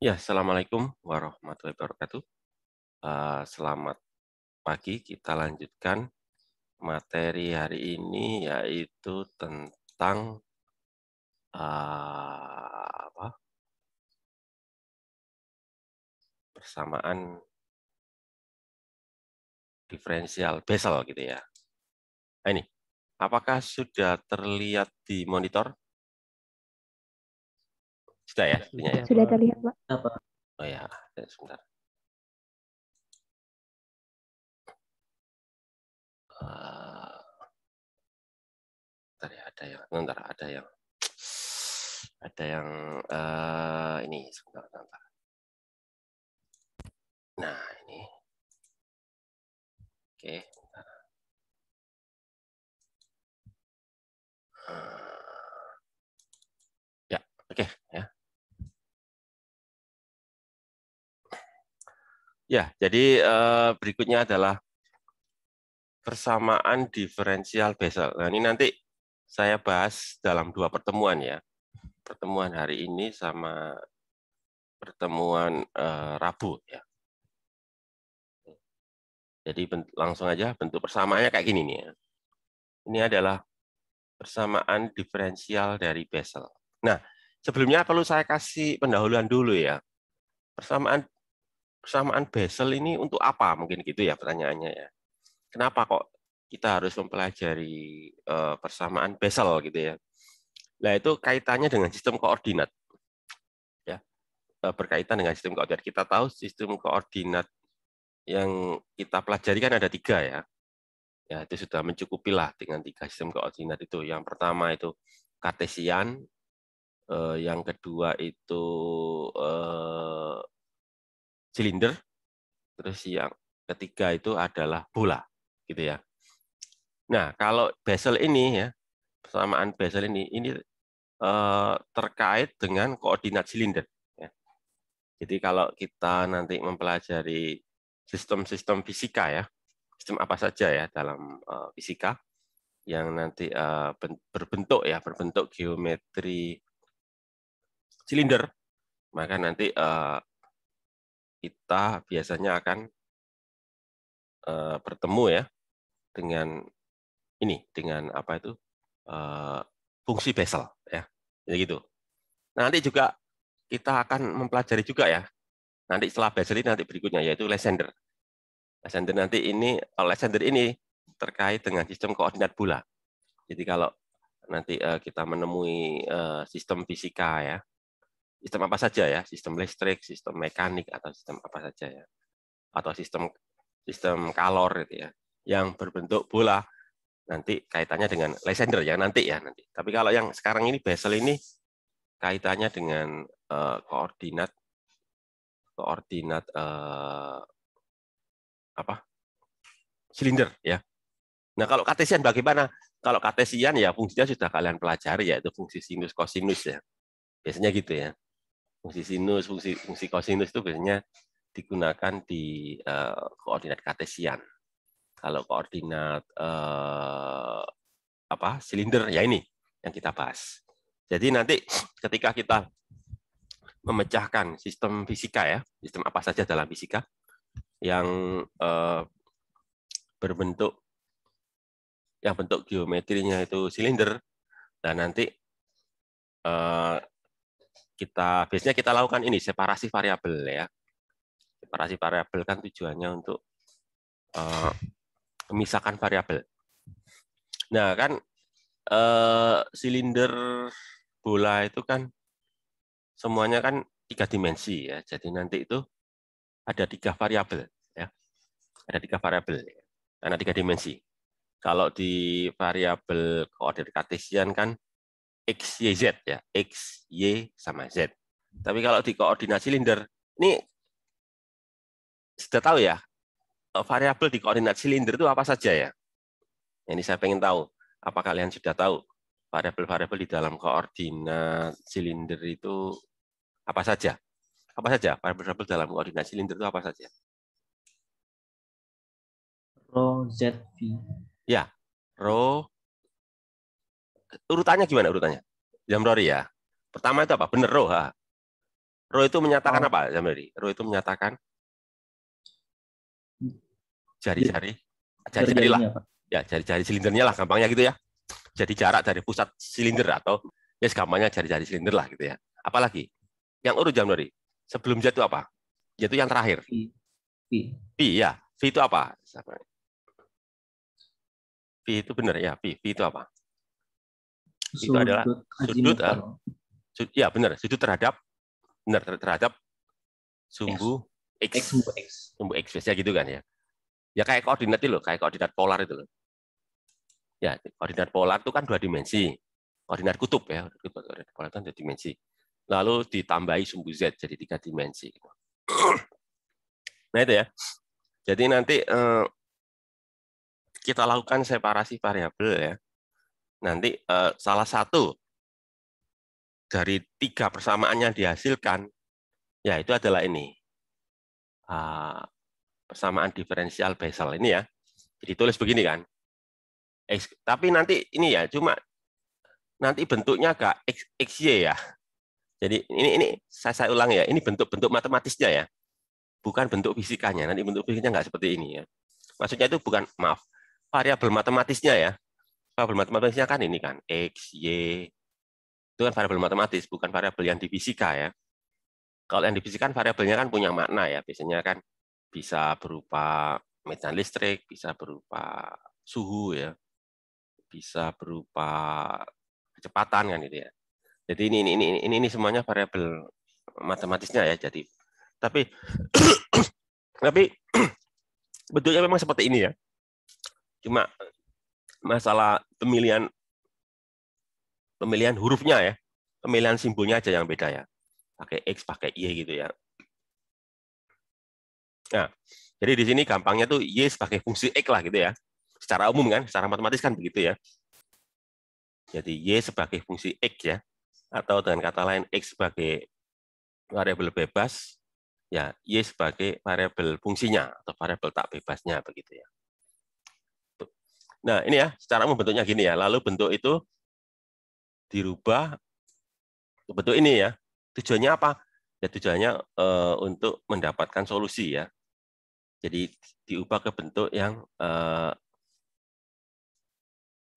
Ya, Assalamualaikum warahmatullahi wabarakatuh. Uh, selamat pagi, kita lanjutkan materi hari ini yaitu tentang uh, apa? persamaan diferensial Bessel gitu ya. Nah, ini, apakah sudah terlihat di monitor? Ya? Iya, iya. Sudah ya? Sudah, ya? Sudah terlihat, Pak. Apa? Oh iya. eh, ya, sebentar. Uh, ada yang, sebentar ada yang, ada yang uh, ini sebentar, sebentar. Nah, ini. Oke, Okay. Uh, eh, ya, oke, okay, ya. Ya, jadi eh, berikutnya adalah persamaan diferensial Bessel. Nah, ini nanti saya bahas dalam dua pertemuan ya. Pertemuan hari ini sama pertemuan eh, Rabu ya. Jadi langsung aja bentuk persamaannya kayak gini nih. Ya. Ini adalah persamaan diferensial dari Bessel. Nah, sebelumnya perlu saya kasih pendahuluan dulu ya. Persamaan kesamaan Basel ini untuk apa mungkin gitu ya pertanyaannya ya. Kenapa kok kita harus mempelajari eh, persamaan Basel gitu ya. Nah itu kaitannya dengan sistem koordinat ya eh, berkaitan dengan sistem koordinat. Kita tahu sistem koordinat yang kita pelajari kan ada tiga ya. Ya itu sudah mencukupi lah dengan tiga sistem koordinat itu. Yang pertama itu kartesian, eh, yang kedua itu silinder, terus yang ketiga itu adalah bola, gitu ya. Nah, kalau bezel ini ya, persamaan bezel ini ini eh, terkait dengan koordinat silinder. Ya. Jadi kalau kita nanti mempelajari sistem-sistem fisika ya, sistem apa saja ya dalam eh, fisika yang nanti eh, berbentuk ya berbentuk geometri silinder, maka nanti eh, kita biasanya akan uh, bertemu ya dengan ini dengan apa itu uh, fungsi besel ya gitu nanti juga kita akan mempelajari juga ya nanti setelah besel ini nanti berikutnya yaitu lesender lesender nanti ini lesender ini terkait dengan sistem koordinat bola jadi kalau nanti eh, kita menemui sistem fisika ya sistem apa saja ya, sistem listrik, sistem mekanik atau sistem apa saja ya, atau sistem sistem kalor gitu ya, yang berbentuk bola nanti kaitannya dengan Lysander ya nanti ya nanti. Tapi kalau yang sekarang ini bezel ini kaitannya dengan uh, koordinat koordinat uh, apa silinder ya. Nah kalau kartesian bagaimana? Kalau kartesian ya fungsinya sudah kalian pelajari yaitu fungsi sinus kosinus ya. Biasanya gitu ya fungsi sinus, fungsi, fungsi kosinus itu biasanya digunakan di uh, koordinat kartesian. Kalau koordinat uh, apa silinder ya ini yang kita bahas. Jadi nanti ketika kita memecahkan sistem fisika ya, sistem apa saja dalam fisika yang uh, berbentuk yang bentuk geometrinya itu silinder, dan nanti uh, kita biasanya kita lakukan ini separasi variabel ya. Separasi variabel kan tujuannya untuk uh, memisahkan variabel. Nah kan uh, silinder bola itu kan semuanya kan tiga dimensi ya. Jadi nanti itu ada tiga variabel ya. Ada tiga variabel ya. karena tiga dimensi. Kalau di variabel koordinat kartesian kan X, Y, Z ya. X, Y sama Z. Tapi kalau di koordinat silinder, ini sudah tahu ya, eh, variabel di koordinat silinder itu apa saja ya? Ini saya pengen tahu. Apa kalian sudah tahu variabel-variabel di dalam koordinat silinder itu apa saja? Apa saja variabel-variabel dalam koordinat silinder itu apa saja? Rho V. Ya, rho urutannya gimana urutannya? Jamrori ya. Pertama itu apa? Bener roh Roh itu menyatakan oh. apa, Jamrori? Roh itu menyatakan jari-jari, iya. jari-jari lah. Ya, jari-jari silindernya lah, gampangnya gitu ya. Jadi jarak dari pusat silinder atau ya yes, gampangnya jari-jari silinder lah gitu ya. Apalagi yang urut Jamrori. Sebelum jatuh apa? Jatuh yang terakhir. Pi. Pi, ya. Pi itu apa? pi itu benar ya. Pi. Pi itu apa? itu adalah sudut ah. ya benar sudut terhadap benar terhadap sumbu x, x sumbu x sumbu x biasanya gitu kan ya ya kayak koordinat itu loh kayak koordinat polar itu loh ya koordinat polar itu kan dua dimensi koordinat kutub ya koordinat polar kan dua dimensi lalu ditambahi sumbu z jadi tiga dimensi nah itu ya jadi nanti eh, kita lakukan separasi variabel ya nanti eh, salah satu dari tiga persamaan yang dihasilkan, ya itu adalah ini. Eh, persamaan diferensial Bessel ini ya. Jadi tulis begini kan. X, tapi nanti ini ya, cuma nanti bentuknya agak X, XY ya. Jadi ini ini saya, saya ulang ya, ini bentuk-bentuk matematisnya ya. Bukan bentuk fisikanya. Nanti bentuk fisiknya nggak seperti ini ya. Maksudnya itu bukan maaf, variabel matematisnya ya variabel matematisnya kan ini kan x, y itu kan variabel matematis bukan variabel yang di fisika ya. Kalau yang di fisika kan variabelnya kan punya makna ya. Biasanya kan bisa berupa medan listrik, bisa berupa suhu ya, bisa berupa kecepatan kan gitu ya. Jadi ini ini ini ini, ini semuanya variabel matematisnya ya. Jadi tapi tapi bentuknya memang seperti ini ya. Cuma masalah pemilihan pemilihan hurufnya ya, pemilihan simbolnya aja yang beda ya. Pakai X, pakai Y gitu ya. Nah, jadi di sini gampangnya tuh Y sebagai fungsi X lah gitu ya. Secara umum kan, secara matematis kan begitu ya. Jadi Y sebagai fungsi X ya. Atau dengan kata lain X sebagai variabel bebas, ya Y sebagai variabel fungsinya atau variabel tak bebasnya begitu ya. Nah, ini ya, secara umum bentuknya gini ya. Lalu bentuk itu dirubah ke bentuk ini ya. Tujuannya apa? Ya tujuannya e, untuk mendapatkan solusi ya. Jadi diubah ke bentuk yang e,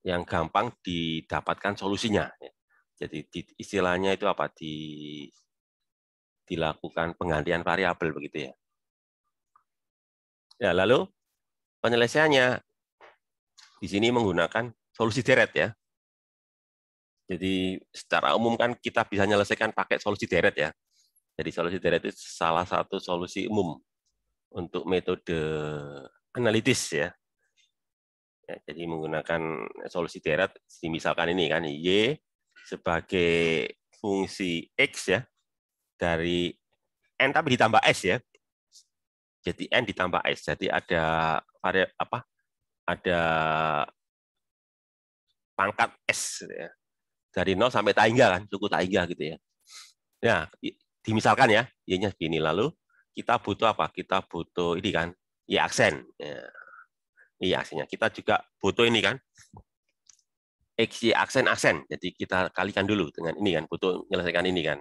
yang gampang didapatkan solusinya. Jadi istilahnya itu apa? Di dilakukan penggantian variabel begitu ya. Ya, lalu penyelesaiannya di sini menggunakan solusi deret ya. Jadi secara umum kan kita bisa menyelesaikan pakai solusi deret ya. Jadi solusi deret itu salah satu solusi umum untuk metode analitis ya. ya jadi menggunakan solusi deret, misalkan ini kan y sebagai fungsi x ya dari n tapi ditambah s ya. Jadi n ditambah s. Jadi ada variabel apa ada pangkat S gitu ya. dari 0 sampai Taingga kan, suku Taingga gitu ya. Ya, dimisalkan ya, Y-nya Lalu kita butuh apa? Kita butuh ini kan, Y aksen. Ya. Y aksennya. Kita juga butuh ini kan, X, Y aksen, aksen. Jadi kita kalikan dulu dengan ini kan, butuh menyelesaikan ini kan.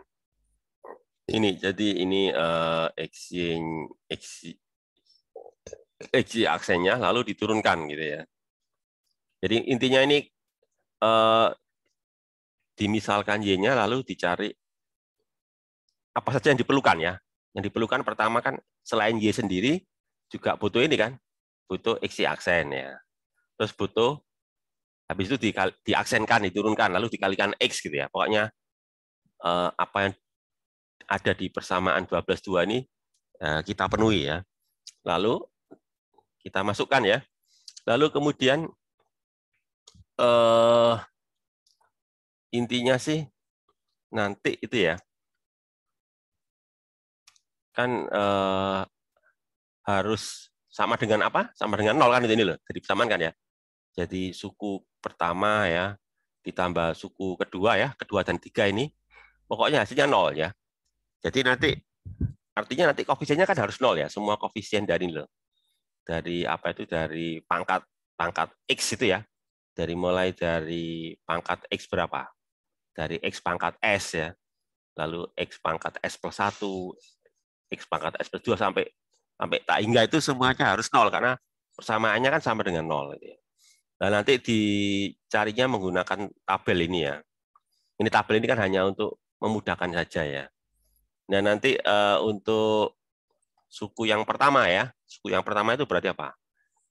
Ini, jadi ini uh, X, Y, X, eksi eh, aksennya lalu diturunkan gitu ya. Jadi intinya ini eh, dimisalkan y-nya lalu dicari apa saja yang diperlukan ya. Yang diperlukan pertama kan selain y sendiri juga butuh ini kan, butuh X aksen ya. Terus butuh habis itu di, diaksenkan, diturunkan lalu dikalikan x gitu ya. Pokoknya eh, apa yang ada di persamaan 12 2 ini eh, kita penuhi ya. Lalu kita masukkan ya. Lalu kemudian eh, intinya sih nanti itu ya kan eh, harus sama dengan apa? Sama dengan nol kan ini loh. Jadi persamaan kan ya. Jadi suku pertama ya ditambah suku kedua ya, kedua dan tiga ini pokoknya hasilnya nol ya. Jadi nanti artinya nanti koefisiennya kan harus nol ya, semua koefisien dari nol dari apa itu dari pangkat pangkat X itu ya. Dari mulai dari pangkat X berapa? Dari X pangkat S ya. Lalu X pangkat S plus satu X pangkat S plus dua sampai sampai tak hingga itu semuanya harus nol karena persamaannya kan sama dengan nol. Gitu ya. Nah, nanti dicarinya menggunakan tabel ini ya. Ini tabel ini kan hanya untuk memudahkan saja ya. Nah nanti uh, untuk suku yang pertama ya. Suku yang pertama itu berarti apa?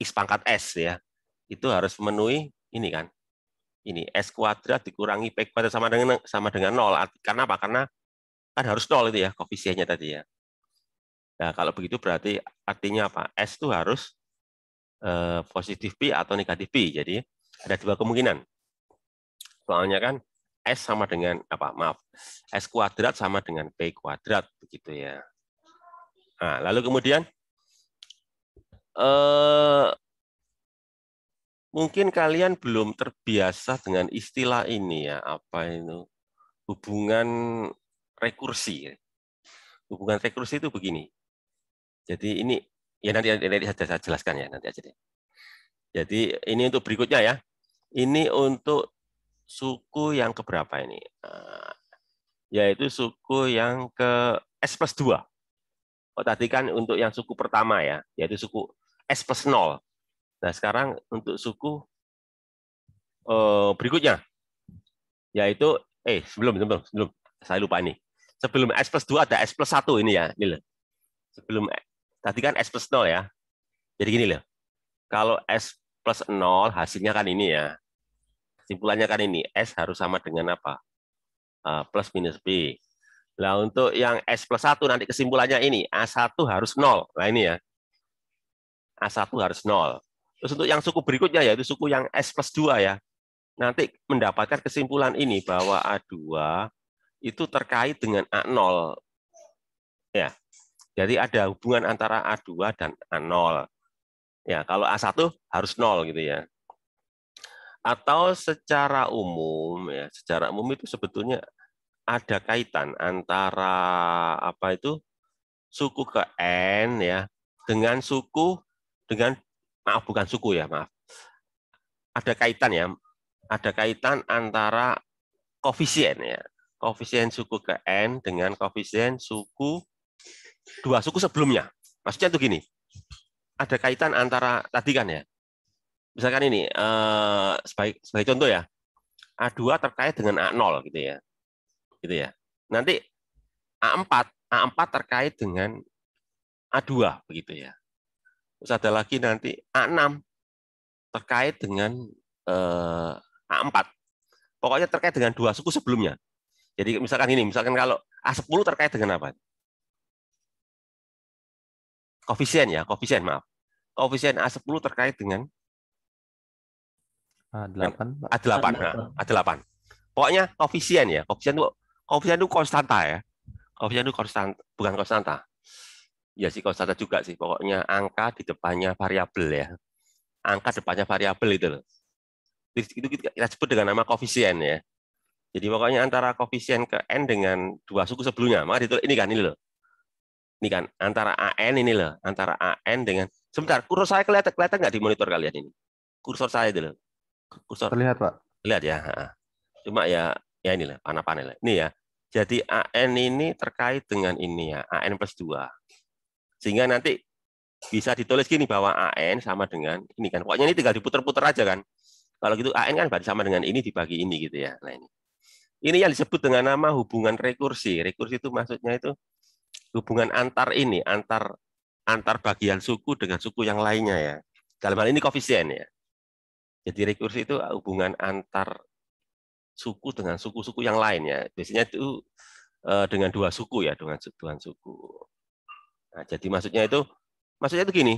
X pangkat S ya. Itu harus memenuhi ini kan. Ini S kuadrat dikurangi P kuadrat sama dengan sama dengan 0. Karena apa? Karena kan harus nol itu ya koefisiennya tadi ya. Nah, kalau begitu berarti artinya apa? S itu harus eh, positif P atau negatif P. Jadi ada dua kemungkinan. Soalnya kan S sama dengan apa? Maaf. S kuadrat sama dengan P kuadrat begitu ya. Nah, lalu kemudian eh, mungkin kalian belum terbiasa dengan istilah ini ya, apa itu hubungan rekursi. Hubungan rekursi itu begini. Jadi ini ya nanti nanti saya jelaskan ya nanti aja deh. Jadi ini untuk berikutnya ya. Ini untuk suku yang keberapa ini? Eh, yaitu suku yang ke S plus 2. Oh, tadi kan untuk yang suku pertama ya, yaitu suku S plus 0. Nah, sekarang untuk suku eh, berikutnya, yaitu, eh, sebelum, sebelum, sebelum, saya lupa nih. Sebelum S plus 2 ada S plus 1 ini ya, ini loh. Sebelum, tadi kan S plus 0 ya. Jadi gini loh, kalau S plus 0 hasilnya kan ini ya. Simpulannya kan ini, S harus sama dengan apa? Uh, plus minus B. Nah, untuk yang S plus 1 nanti kesimpulannya ini, A1 harus 0. Nah, ini ya. A1 harus 0. Terus untuk yang suku berikutnya, yaitu suku yang S plus 2 ya. Nanti mendapatkan kesimpulan ini, bahwa A2 itu terkait dengan A0. Ya. Jadi ada hubungan antara A2 dan A0. Ya, kalau A1 harus 0 gitu ya. Atau secara umum ya, secara umum itu sebetulnya ada kaitan antara apa itu suku ke N ya dengan suku dengan maaf bukan suku ya maaf ada kaitan ya ada kaitan antara koefisien ya koefisien suku ke N dengan koefisien suku dua suku sebelumnya maksudnya itu gini ada kaitan antara tadi kan ya misalkan ini eh, sebagai, sebagai contoh ya A2 terkait dengan A0 gitu ya gitu ya. Nanti A4, A4 terkait dengan A2 begitu ya. Terus ada lagi nanti A6 terkait dengan eh, A4. Pokoknya terkait dengan dua suku sebelumnya. Jadi misalkan ini, misalkan kalau A10 terkait dengan apa? Koefisien ya, koefisien maaf. Koefisien A10 terkait dengan A8, A8, A8. A8. Pokoknya koefisien ya, koefisien itu Koefisien itu konstanta ya. Koefisien itu konstan, bukan konstanta. Ya sih konstanta juga sih. Pokoknya angka di depannya variabel ya. Angka depannya variabel itu loh. Itu kita sebut dengan nama koefisien ya. Jadi pokoknya antara koefisien ke n dengan dua suku sebelumnya, maka ditulis ini kan ini loh. Ini kan antara n ini loh, antara n dengan sebentar kursor saya kelihatan kelihatan nggak di monitor kalian ini? Kursor saya itu loh. Kursor terlihat pak. Lihat ya. Cuma ya Ya inilah, panah panel. Ini ya. Jadi AN ini terkait dengan ini ya, AN plus dua Sehingga nanti bisa ditulis gini bahwa AN sama dengan ini kan. Pokoknya ini tinggal diputer-puter aja kan. Kalau gitu AN kan berarti sama dengan ini dibagi ini gitu ya. Nah ini. Ini yang disebut dengan nama hubungan rekursi. Rekursi itu maksudnya itu hubungan antar ini, antar antar bagian suku dengan suku yang lainnya ya. Dalam hal ini koefisien ya. Jadi rekursi itu hubungan antar suku dengan suku-suku yang lain ya. Biasanya itu eh, dengan dua suku ya, dengan dua suku. Nah, jadi maksudnya itu, maksudnya itu gini.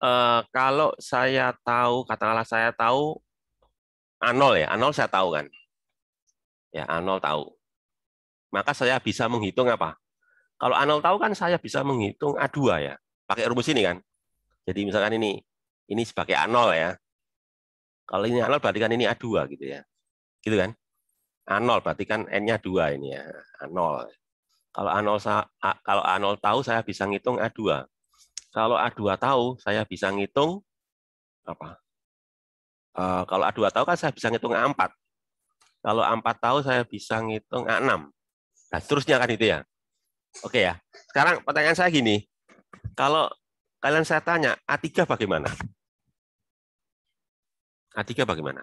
Eh, kalau saya tahu, katakanlah saya tahu Anol ya, Anol saya tahu kan. Ya, Anol tahu. Maka saya bisa menghitung apa? Kalau Anol tahu kan saya bisa menghitung A2 ya, pakai rumus ini kan. Jadi misalkan ini, ini sebagai Anol ya. Kalau ini A0 berarti kan ini A2 gitu ya. Gitu kan? A0 berarti kan N-nya 2 ini ya. A0. Kalau A0 kalau A0 tahu saya bisa ngitung A2. Kalau A2 tahu saya bisa ngitung apa? Uh, kalau A2 tahu kan saya bisa ngitung A4. Kalau A4 tahu saya bisa ngitung A6. Nah, seterusnya kan itu ya. Oke ya. Sekarang pertanyaan saya gini. Kalau kalian saya tanya A3 bagaimana? A3 bagaimana?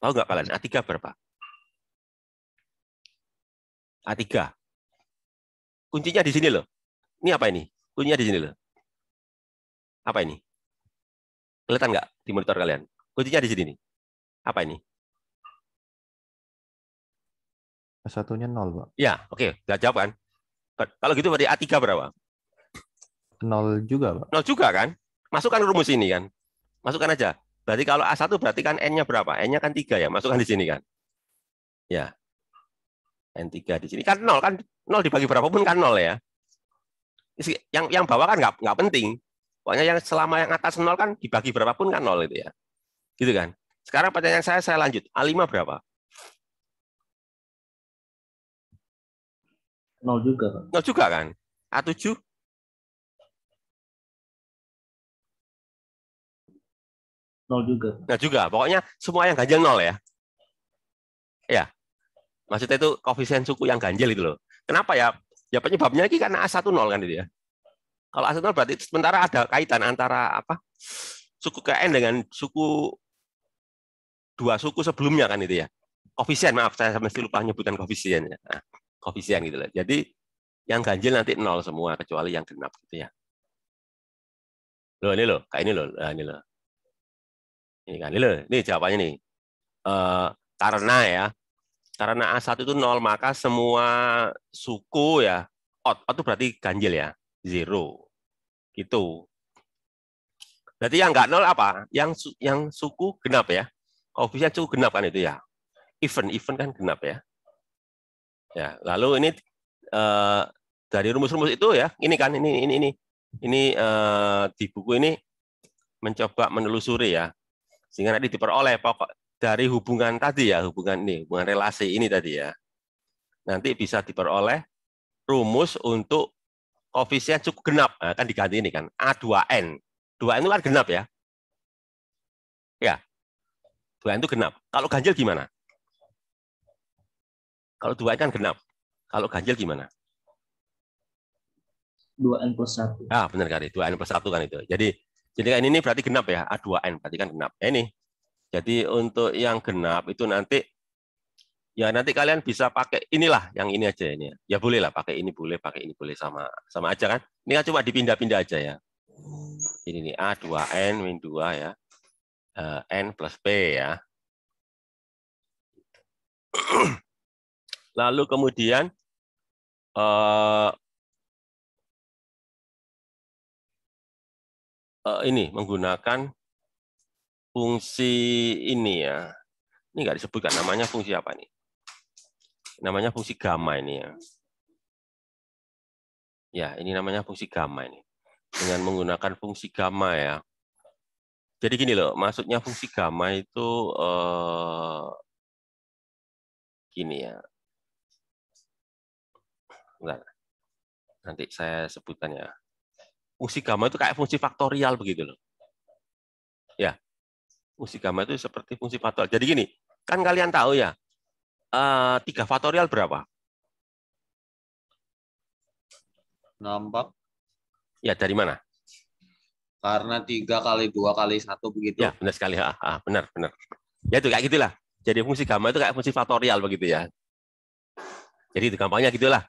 Tahu nggak kalian A3 berapa? A3. Kuncinya di sini loh. Ini apa ini? Kuncinya di sini loh. Apa ini? Kelihatan nggak di monitor kalian? Kuncinya di sini nih. Apa ini? Satunya nol, Pak. Ya, oke. Okay. Nggak jawab kan? Kalau gitu berarti A3 berapa? Nol juga, Pak. Nol juga kan? Masukkan rumus ini kan. Masukkan aja. Berarti kalau A1 berarti kan N-nya berapa? N-nya kan 3 ya. Masukkan di sini kan. Ya. N3 di sini kan 0 kan 0 dibagi berapapun kan 0 ya. Yang yang bawah kan nggak nggak penting. Pokoknya yang selama yang atas 0 kan dibagi berapapun kan 0 itu ya. Gitu kan. Sekarang pertanyaan saya saya lanjut. A5 berapa? 0 juga kan. 0 juga kan. A7 Nol juga. Nggak juga. Pokoknya semua yang ganjil nol ya. Ya. Maksudnya itu koefisien suku yang ganjil itu loh. Kenapa ya? Ya penyebabnya lagi karena a 1 nol kan itu ya. Kalau a 1 nol berarti sementara ada kaitan antara apa? Suku KN dengan suku dua suku sebelumnya kan itu ya. Koefisien, maaf saya mesti lupa nyebutkan koefisien ya. Nah, koefisien gitu loh. Jadi yang ganjil nanti nol semua kecuali yang genap gitu ya. Loh ini loh, kayak ini loh, nah, ini loh. Ini kan, ini, ini jawabannya nih. E, eh, karena ya, karena A1 itu nol maka semua suku ya out, out itu berarti ganjil ya, zero. Gitu. Berarti yang nggak nol apa? Yang yang suku genap ya. Koefisien suku genap kan itu ya. Even, even kan genap ya. Ya, lalu ini eh, dari rumus-rumus itu ya, ini kan ini ini ini ini eh, di buku ini mencoba menelusuri ya sehingga nanti diperoleh pokok dari hubungan tadi ya, hubungan ini, hubungan relasi ini tadi ya. Nanti bisa diperoleh rumus untuk koefisien cukup genap. Nah, kan diganti ini kan, A2N. 2N itu kan genap ya. Ya, 2N itu genap. Kalau ganjil gimana? Kalau 2N kan genap. Kalau ganjil gimana? 2N plus 1. Ah, benar kali. 2N plus 1 kan itu. Jadi jadi kan ini berarti genap ya, A2N berarti kan genap. Eh, ini. Jadi untuk yang genap itu nanti ya nanti kalian bisa pakai inilah yang ini aja ini. Ya boleh lah pakai ini boleh, pakai ini boleh sama sama aja kan. Ini kan cuma dipindah-pindah aja ya. Ini nih A2N min 2 ya. Eh, N plus P ya. Lalu kemudian eh, uh, ini menggunakan fungsi ini ya. Ini nggak disebutkan namanya fungsi apa nih? Namanya fungsi gamma ini ya. Ya, ini namanya fungsi gamma ini. Dengan menggunakan fungsi gamma ya. Jadi gini loh, maksudnya fungsi gamma itu eh, gini ya. Bentar. Nanti saya sebutkan ya fungsi gamma itu kayak fungsi faktorial begitu loh. Ya. Fungsi gamma itu seperti fungsi faktorial. Jadi gini, kan kalian tahu ya, eh, tiga faktorial berapa? Nampak. Ya, dari mana? Karena tiga kali dua kali satu begitu. Ya, benar sekali. Ah, ah, benar, benar. Ya itu kayak gitulah. Jadi fungsi gamma itu kayak fungsi faktorial begitu ya. Jadi itu gampangnya gitulah.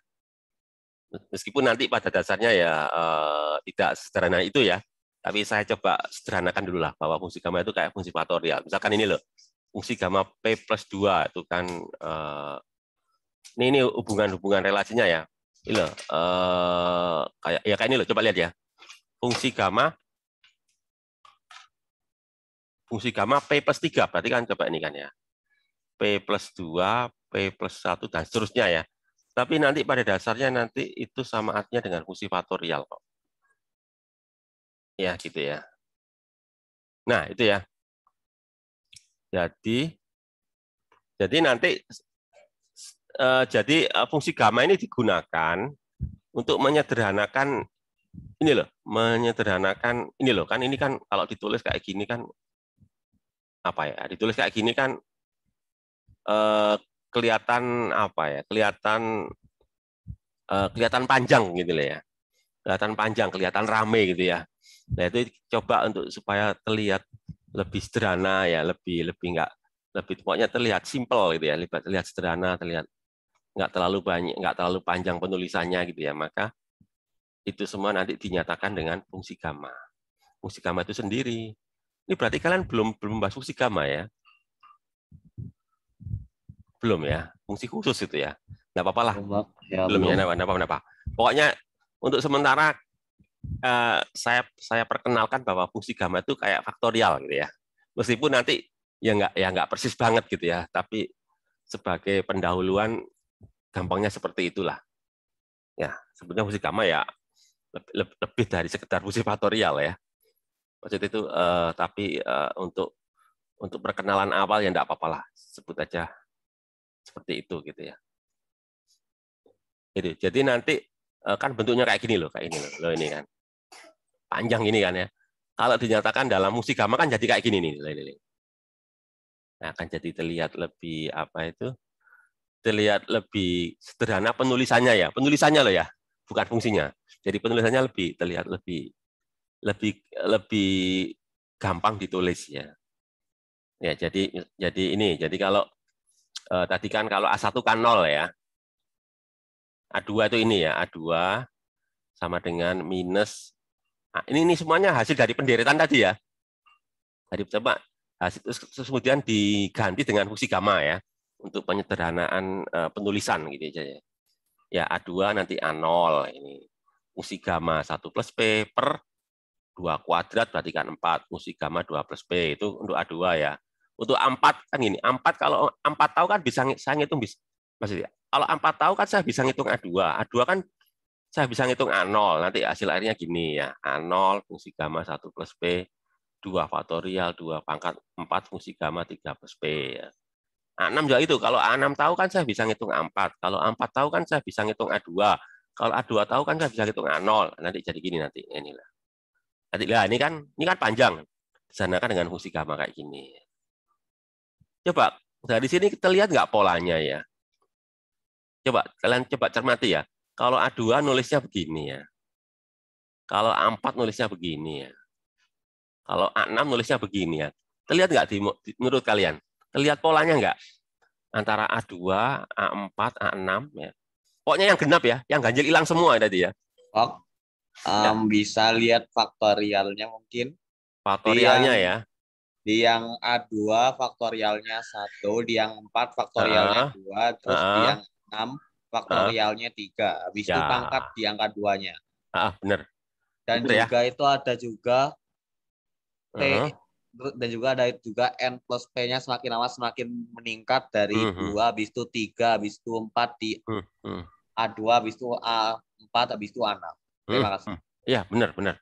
Meskipun nanti pada dasarnya ya uh, tidak sederhana itu ya, tapi saya coba sederhanakan dulu lah bahwa fungsi gamma itu kayak fungsi faktorial. Misalkan ini loh, fungsi gamma P plus 2 itu kan uh, ini ini hubungan-hubungan relasinya ya. Ini loh, uh, kayak ya kayak ini loh, coba lihat ya. Fungsi gamma fungsi gamma P plus 3, berarti kan coba ini kan ya. P plus 2, P plus 1, dan seterusnya ya. Tapi nanti pada dasarnya nanti itu sama artinya dengan fungsi faktorial kok. Ya, gitu ya. Nah, itu ya. Jadi jadi nanti e, jadi e, fungsi gamma ini digunakan untuk menyederhanakan ini loh, menyederhanakan ini loh, kan ini kan kalau ditulis kayak gini kan apa ya? Ditulis kayak gini kan e, kelihatan apa ya kelihatan uh, kelihatan panjang gitu ya kelihatan panjang kelihatan rame gitu ya nah itu coba untuk supaya terlihat lebih sederhana ya lebih lebih enggak lebih pokoknya terlihat simple gitu ya terlihat sederhana terlihat enggak terlalu banyak enggak terlalu panjang penulisannya gitu ya maka itu semua nanti dinyatakan dengan fungsi gamma fungsi gamma itu sendiri ini berarti kalian belum belum bahas fungsi gamma ya belum ya, fungsi khusus itu ya. Nggak apa-apa lah. Ya, belum, ya, nggak apa-apa. Pokoknya untuk sementara eh, saya saya perkenalkan bahwa fungsi gamma itu kayak faktorial gitu ya. Meskipun nanti ya nggak ya nggak persis banget gitu ya, tapi sebagai pendahuluan gampangnya seperti itulah. Ya, sebenarnya fungsi gamma ya lebih, lebih dari sekedar fungsi faktorial ya. Maksud itu eh, tapi eh, untuk untuk perkenalan awal ya enggak apa apalah sebut aja seperti itu gitu ya Jadi, jadi nanti eh, kan bentuknya kayak gini loh kayak ini loh, loh ini kan panjang ini kan ya kalau dinyatakan dalam musik gamma kan jadi kayak gini nih loh nah, akan jadi terlihat lebih apa itu terlihat lebih sederhana penulisannya ya penulisannya loh ya bukan fungsinya jadi penulisannya lebih terlihat lebih lebih lebih gampang ditulis ya ya jadi jadi ini jadi kalau eh, tadi kan kalau A1 kan 0 ya. A2 itu ini ya, A2 sama dengan minus nah, ini ini semuanya hasil dari penderetan tadi ya. Tadi coba hasil terus kemudian diganti dengan fungsi gamma ya untuk penyederhanaan eh, penulisan gitu aja ya. Ya A2 nanti A0 ini fungsi gamma 1 plus P per 2 kuadrat berarti kan 4. Fungsi gamma 2 plus P itu untuk A2 ya. Untuk empat kan ini empat kalau empat tahu kan bisa saya ngitung bisa. Maksudnya kalau empat tahu kan saya bisa ngitung a dua a dua kan saya bisa ngitung a nol Nanti hasil akhirnya gini ya. a nol fungsi gamma satu plus P dua faktorial dua pangkat empat fungsi gamma tiga plus P. Ya. a enam juga itu. Kalau a enam tahu kan saya bisa ngitung A4. Kalau A4 tahu kan saya bisa ngitung a dua Kalau a dua tahu kan saya bisa ngitung a nol Nanti jadi gini nanti. Inilah. Nanti lah ini kan ini kan panjang. Disanakan dengan fungsi gamma kayak gini. Coba nah, dari sini kita lihat nggak polanya ya. Coba kalian coba cermati ya. Kalau A2 nulisnya begini ya. Kalau A4 nulisnya begini ya. Kalau A6 nulisnya begini ya. Terlihat nggak di, menurut kalian? Terlihat polanya nggak? Antara A2, A4, A6 ya. Pokoknya yang genap ya, yang ganjil hilang semua tadi ya. Oh, um, bisa lihat faktorialnya mungkin. Faktorialnya ya di yang A2 faktorialnya satu, di yang 4 faktorialnya uh, 2, terus uh, di yang 6 faktorialnya uh, 3. Habis ya. itu pangkat di angka 2-nya. Ah, uh, benar. Dan bener ya. juga ya. itu ada juga T uh. -huh. dan juga ada juga N plus P-nya semakin lama semakin meningkat dari uh -huh. 2, habis itu 3, habis itu 4 di uh -huh. A2, habis itu A4, habis itu A6. Terima hmm, kasih. Iya, hmm. benar, benar.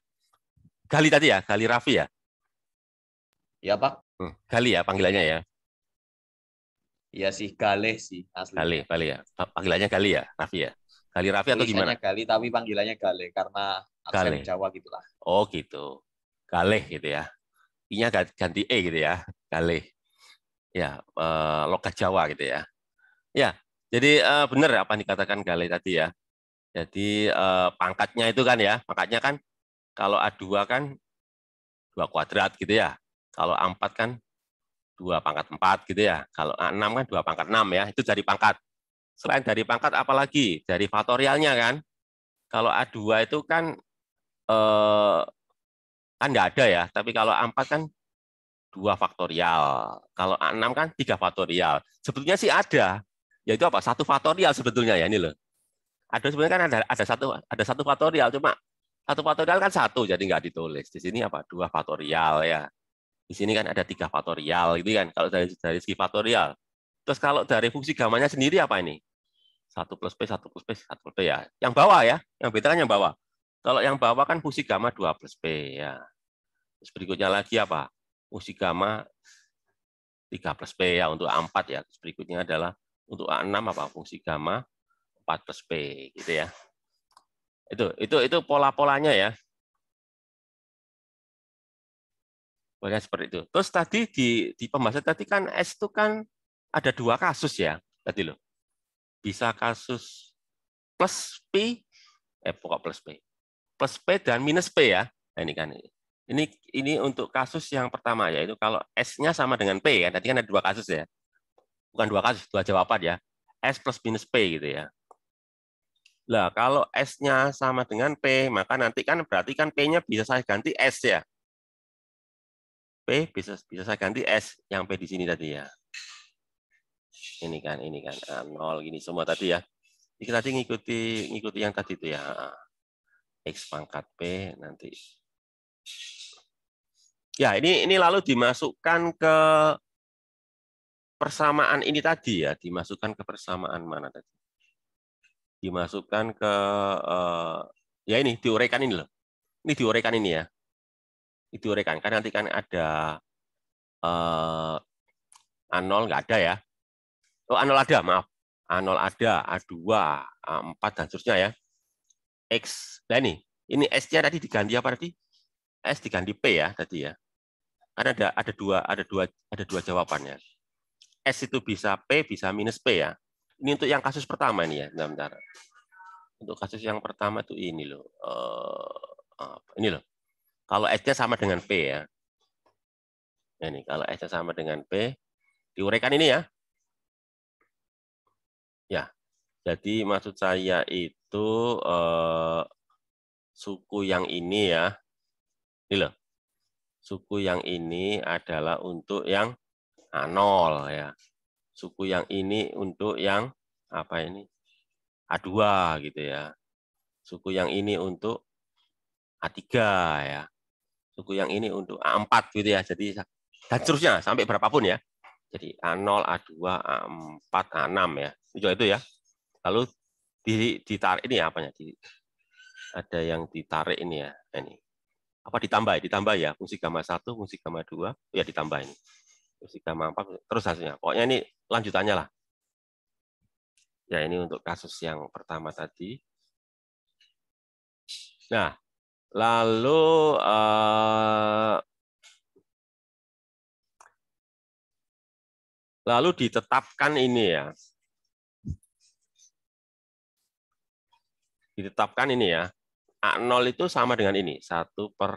Gali tadi ya, Gali Raffi ya? Ya Pak? Hmm, Gali ya panggilannya ya? Iya sih, Gale sih asli. Kali, Gale ya. Panggilannya kali ya, Raffi ya. Gali Raffi atau gimana? Gali, tapi panggilannya Gale karena aksen Gale. Jawa gitulah. Oh gitu. Gale gitu ya. I-nya ganti E gitu ya. Gale. Ya, eh, lokat Jawa gitu ya. Ya, jadi eh, benar apa yang dikatakan Gale tadi ya. Jadi eh, pangkatnya itu kan ya, pangkatnya kan kalau a dua kan dua kuadrat gitu ya. Kalau A4 kan 2 pangkat 4 gitu ya. Kalau A6 kan 2 pangkat 6 ya. Itu dari pangkat. Selain dari pangkat apalagi? Dari faktorialnya kan. Kalau A2 itu kan eh, kan nggak ada ya. Tapi kalau A4 kan 2 faktorial. Kalau A6 kan 3 faktorial. Sebetulnya sih ada. Yaitu apa? Satu faktorial sebetulnya ya ini loh. Ada sebenarnya kan ada ada satu ada satu faktorial cuma satu faktorial kan satu jadi nggak ditulis. Di sini apa? Dua faktorial ya. Di sini kan ada tiga faktorial gitu kan kalau dari dari segi faktorial. Terus kalau dari fungsi gamanya sendiri apa ini? Satu plus P, satu plus P, satu plus P ya. Yang bawah ya, yang beta kan yang bawah. Kalau yang bawah kan fungsi gamma 2 plus P ya. Terus berikutnya lagi apa? Fungsi gamma 3 plus P ya untuk A4 ya. Terus berikutnya adalah untuk A6 apa? Fungsi gamma 4 plus P gitu ya. Itu itu itu pola-polanya ya. Boleh seperti itu. Terus tadi di, di pembahasan tadi kan S itu kan ada dua kasus ya tadi loh. Bisa kasus plus P, eh pokok plus P. Plus P dan minus P ya. Nah, ini kan ini ini untuk kasus yang pertama ya. Itu kalau S-nya sama dengan P ya. Tadi kan ada dua kasus ya. Bukan dua kasus, dua jawaban ya. S plus minus P gitu ya. Lah, kalau S-nya sama dengan P, maka nanti kan berarti kan P-nya bisa saya ganti S ya. P bisa bisa saya ganti S yang P di sini tadi ya. Ini kan, ini kan, ah, nol gini semua tadi ya. Jadi tadi ngikuti ngikuti yang tadi itu ya. Ah. X pangkat P nanti. Ya, ini ini lalu dimasukkan ke persamaan ini tadi ya, dimasukkan ke persamaan mana tadi? Dimasukkan ke uh, ya ini diuraikan ini loh. Ini diuraikan ini ya itu rekan kan nanti kan ada eh, anol nggak ada ya oh anol ada maaf anol ada a2 a4 dan seterusnya ya x nah ini ini s-nya tadi diganti apa tadi s diganti p ya tadi ya karena ada ada dua ada dua ada dua jawabannya s itu bisa p bisa minus p ya ini untuk yang kasus pertama ini ya bentar, bentar. untuk kasus yang pertama itu ini loh uh, ini loh kalau S-nya sama dengan P ya. Ini kalau S-nya sama dengan P, diuraikan ini ya. Ya. Jadi maksud saya itu eh, suku yang ini ya. Ini loh. Suku yang ini adalah untuk yang A0 ah, ya. Suku yang ini untuk yang apa ini? A2 gitu ya. Suku yang ini untuk A3 ya tunggu yang ini untuk A4 gitu ya. Jadi dan seterusnya sampai berapapun ya. Jadi A0, A2, A4, A6 ya. Itu itu ya. Lalu di ditarik ini ya apanya? Di, ada yang ditarik ini ya. Ini. Apa ditambah? Ditambah ya. Fungsi gamma 1, fungsi gamma 2 ya ditambah ini. Fungsi gamma 4 terus hasilnya. Pokoknya ini lanjutannya lah. Ya ini untuk kasus yang pertama tadi. Nah, Lalu uh, lalu ditetapkan ini ya. Ditetapkan ini ya. A0 itu sama dengan ini, 1 per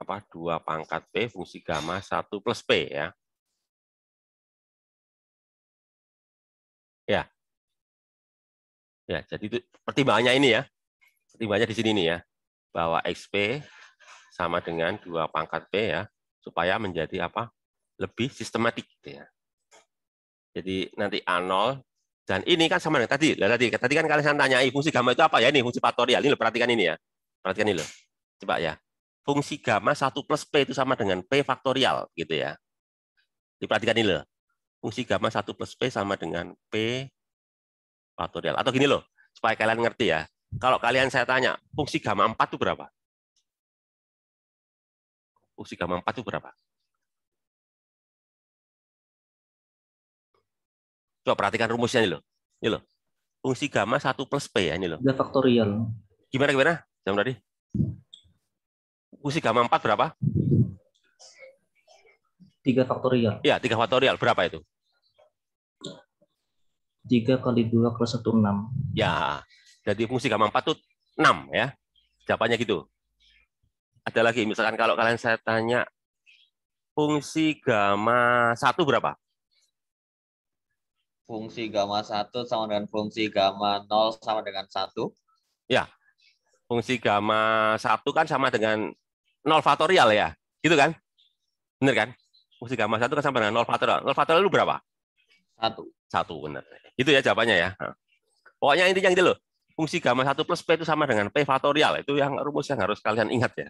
apa 2 pangkat P fungsi gamma 1 plus P ya. Ya. Ya, jadi itu pertimbangannya ini ya. Pertimbangannya di sini nih ya bahwa XP sama dengan dua pangkat P ya, supaya menjadi apa? lebih sistematik gitu ya. Jadi nanti A0 dan ini kan sama dengan tadi. Lah tadi tadi kan kalian tanyai fungsi gamma itu apa ya ini fungsi faktorial. Ini lo perhatikan ini ya. Perhatikan ini loh. Coba ya. Fungsi gamma 1 plus P itu sama dengan P faktorial gitu ya. Diperhatikan ini loh. Fungsi gamma 1 plus P sama dengan P faktorial. Atau gini loh, supaya kalian ngerti ya. Kalau kalian saya tanya, fungsi gamma 4 itu berapa? Fungsi gamma 4 itu berapa? Coba perhatikan rumusnya ini loh. Ini loh. Fungsi gamma 1 plus P ya ini loh. faktorial. Gimana gimana? Jam tadi. Fungsi gamma 4 berapa? 3 faktorial. Iya, 3 faktorial. Berapa itu? 3 kali 2 plus 1, 6. Ya, jadi fungsi gamma 4 itu 6 ya. Jawabannya gitu. Ada lagi, misalkan kalau kalian saya tanya fungsi gamma 1 berapa? Fungsi gamma 1 sama dengan fungsi gamma 0 sama dengan 1. Ya. Fungsi gamma 1 kan sama dengan 0 faktorial ya. Gitu kan? Benar kan? Fungsi gamma 1 kan sama dengan 0 faktorial. 0 faktorial itu berapa? 1. 1 benar. Itu ya jawabannya ya. Pokoknya intinya gitu loh fungsi gamma 1 plus P itu sama dengan P faktorial. Itu yang rumus yang harus kalian ingat ya.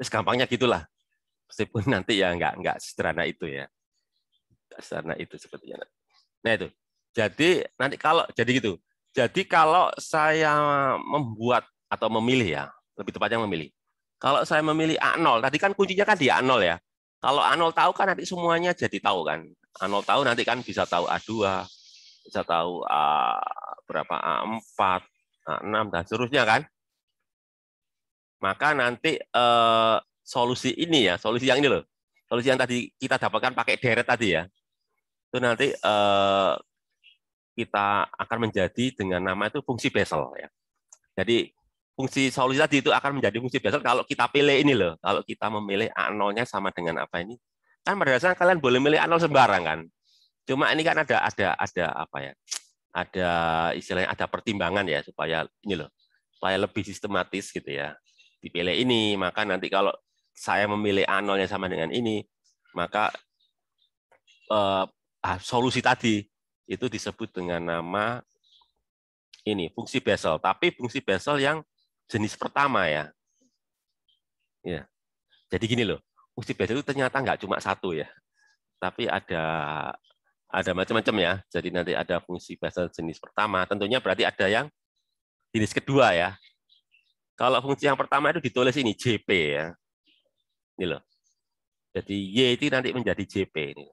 Terus gampangnya gitulah. Meskipun nanti ya enggak enggak sederhana itu ya. Sederhana itu sepertinya. Nah itu. Jadi nanti kalau jadi gitu. Jadi kalau saya membuat atau memilih ya, lebih tepatnya memilih. Kalau saya memilih A0, tadi kan kuncinya kan di A0 ya. Kalau A0 tahu kan nanti semuanya jadi tahu kan. A0 tahu nanti kan bisa tahu A2, bisa tahu A berapa A4, 6 ah, dan seterusnya kan. Maka nanti eh, solusi ini ya, solusi yang ini loh. Solusi yang tadi kita dapatkan pakai deret tadi ya. Itu nanti eh, kita akan menjadi dengan nama itu fungsi besel ya. Jadi fungsi solusi tadi itu akan menjadi fungsi besel kalau kita pilih ini loh. Kalau kita memilih A0-nya sama dengan apa ini. Kan pada dasarnya kalian boleh milih A0 sembarang kan. Cuma ini kan ada ada ada apa ya? ada istilahnya ada pertimbangan ya supaya ini loh supaya lebih sistematis gitu ya dipilih ini maka nanti kalau saya memilih A yang sama dengan ini maka eh, ah, solusi tadi itu disebut dengan nama ini fungsi Bessel tapi fungsi Bessel yang jenis pertama ya ya jadi gini loh fungsi Bessel itu ternyata nggak cuma satu ya tapi ada ada macam-macam ya. Jadi nanti ada fungsi bahasa jenis pertama, tentunya berarti ada yang jenis kedua ya. Kalau fungsi yang pertama itu ditulis ini JP ya. Ini loh. Jadi Y itu nanti menjadi JP ini.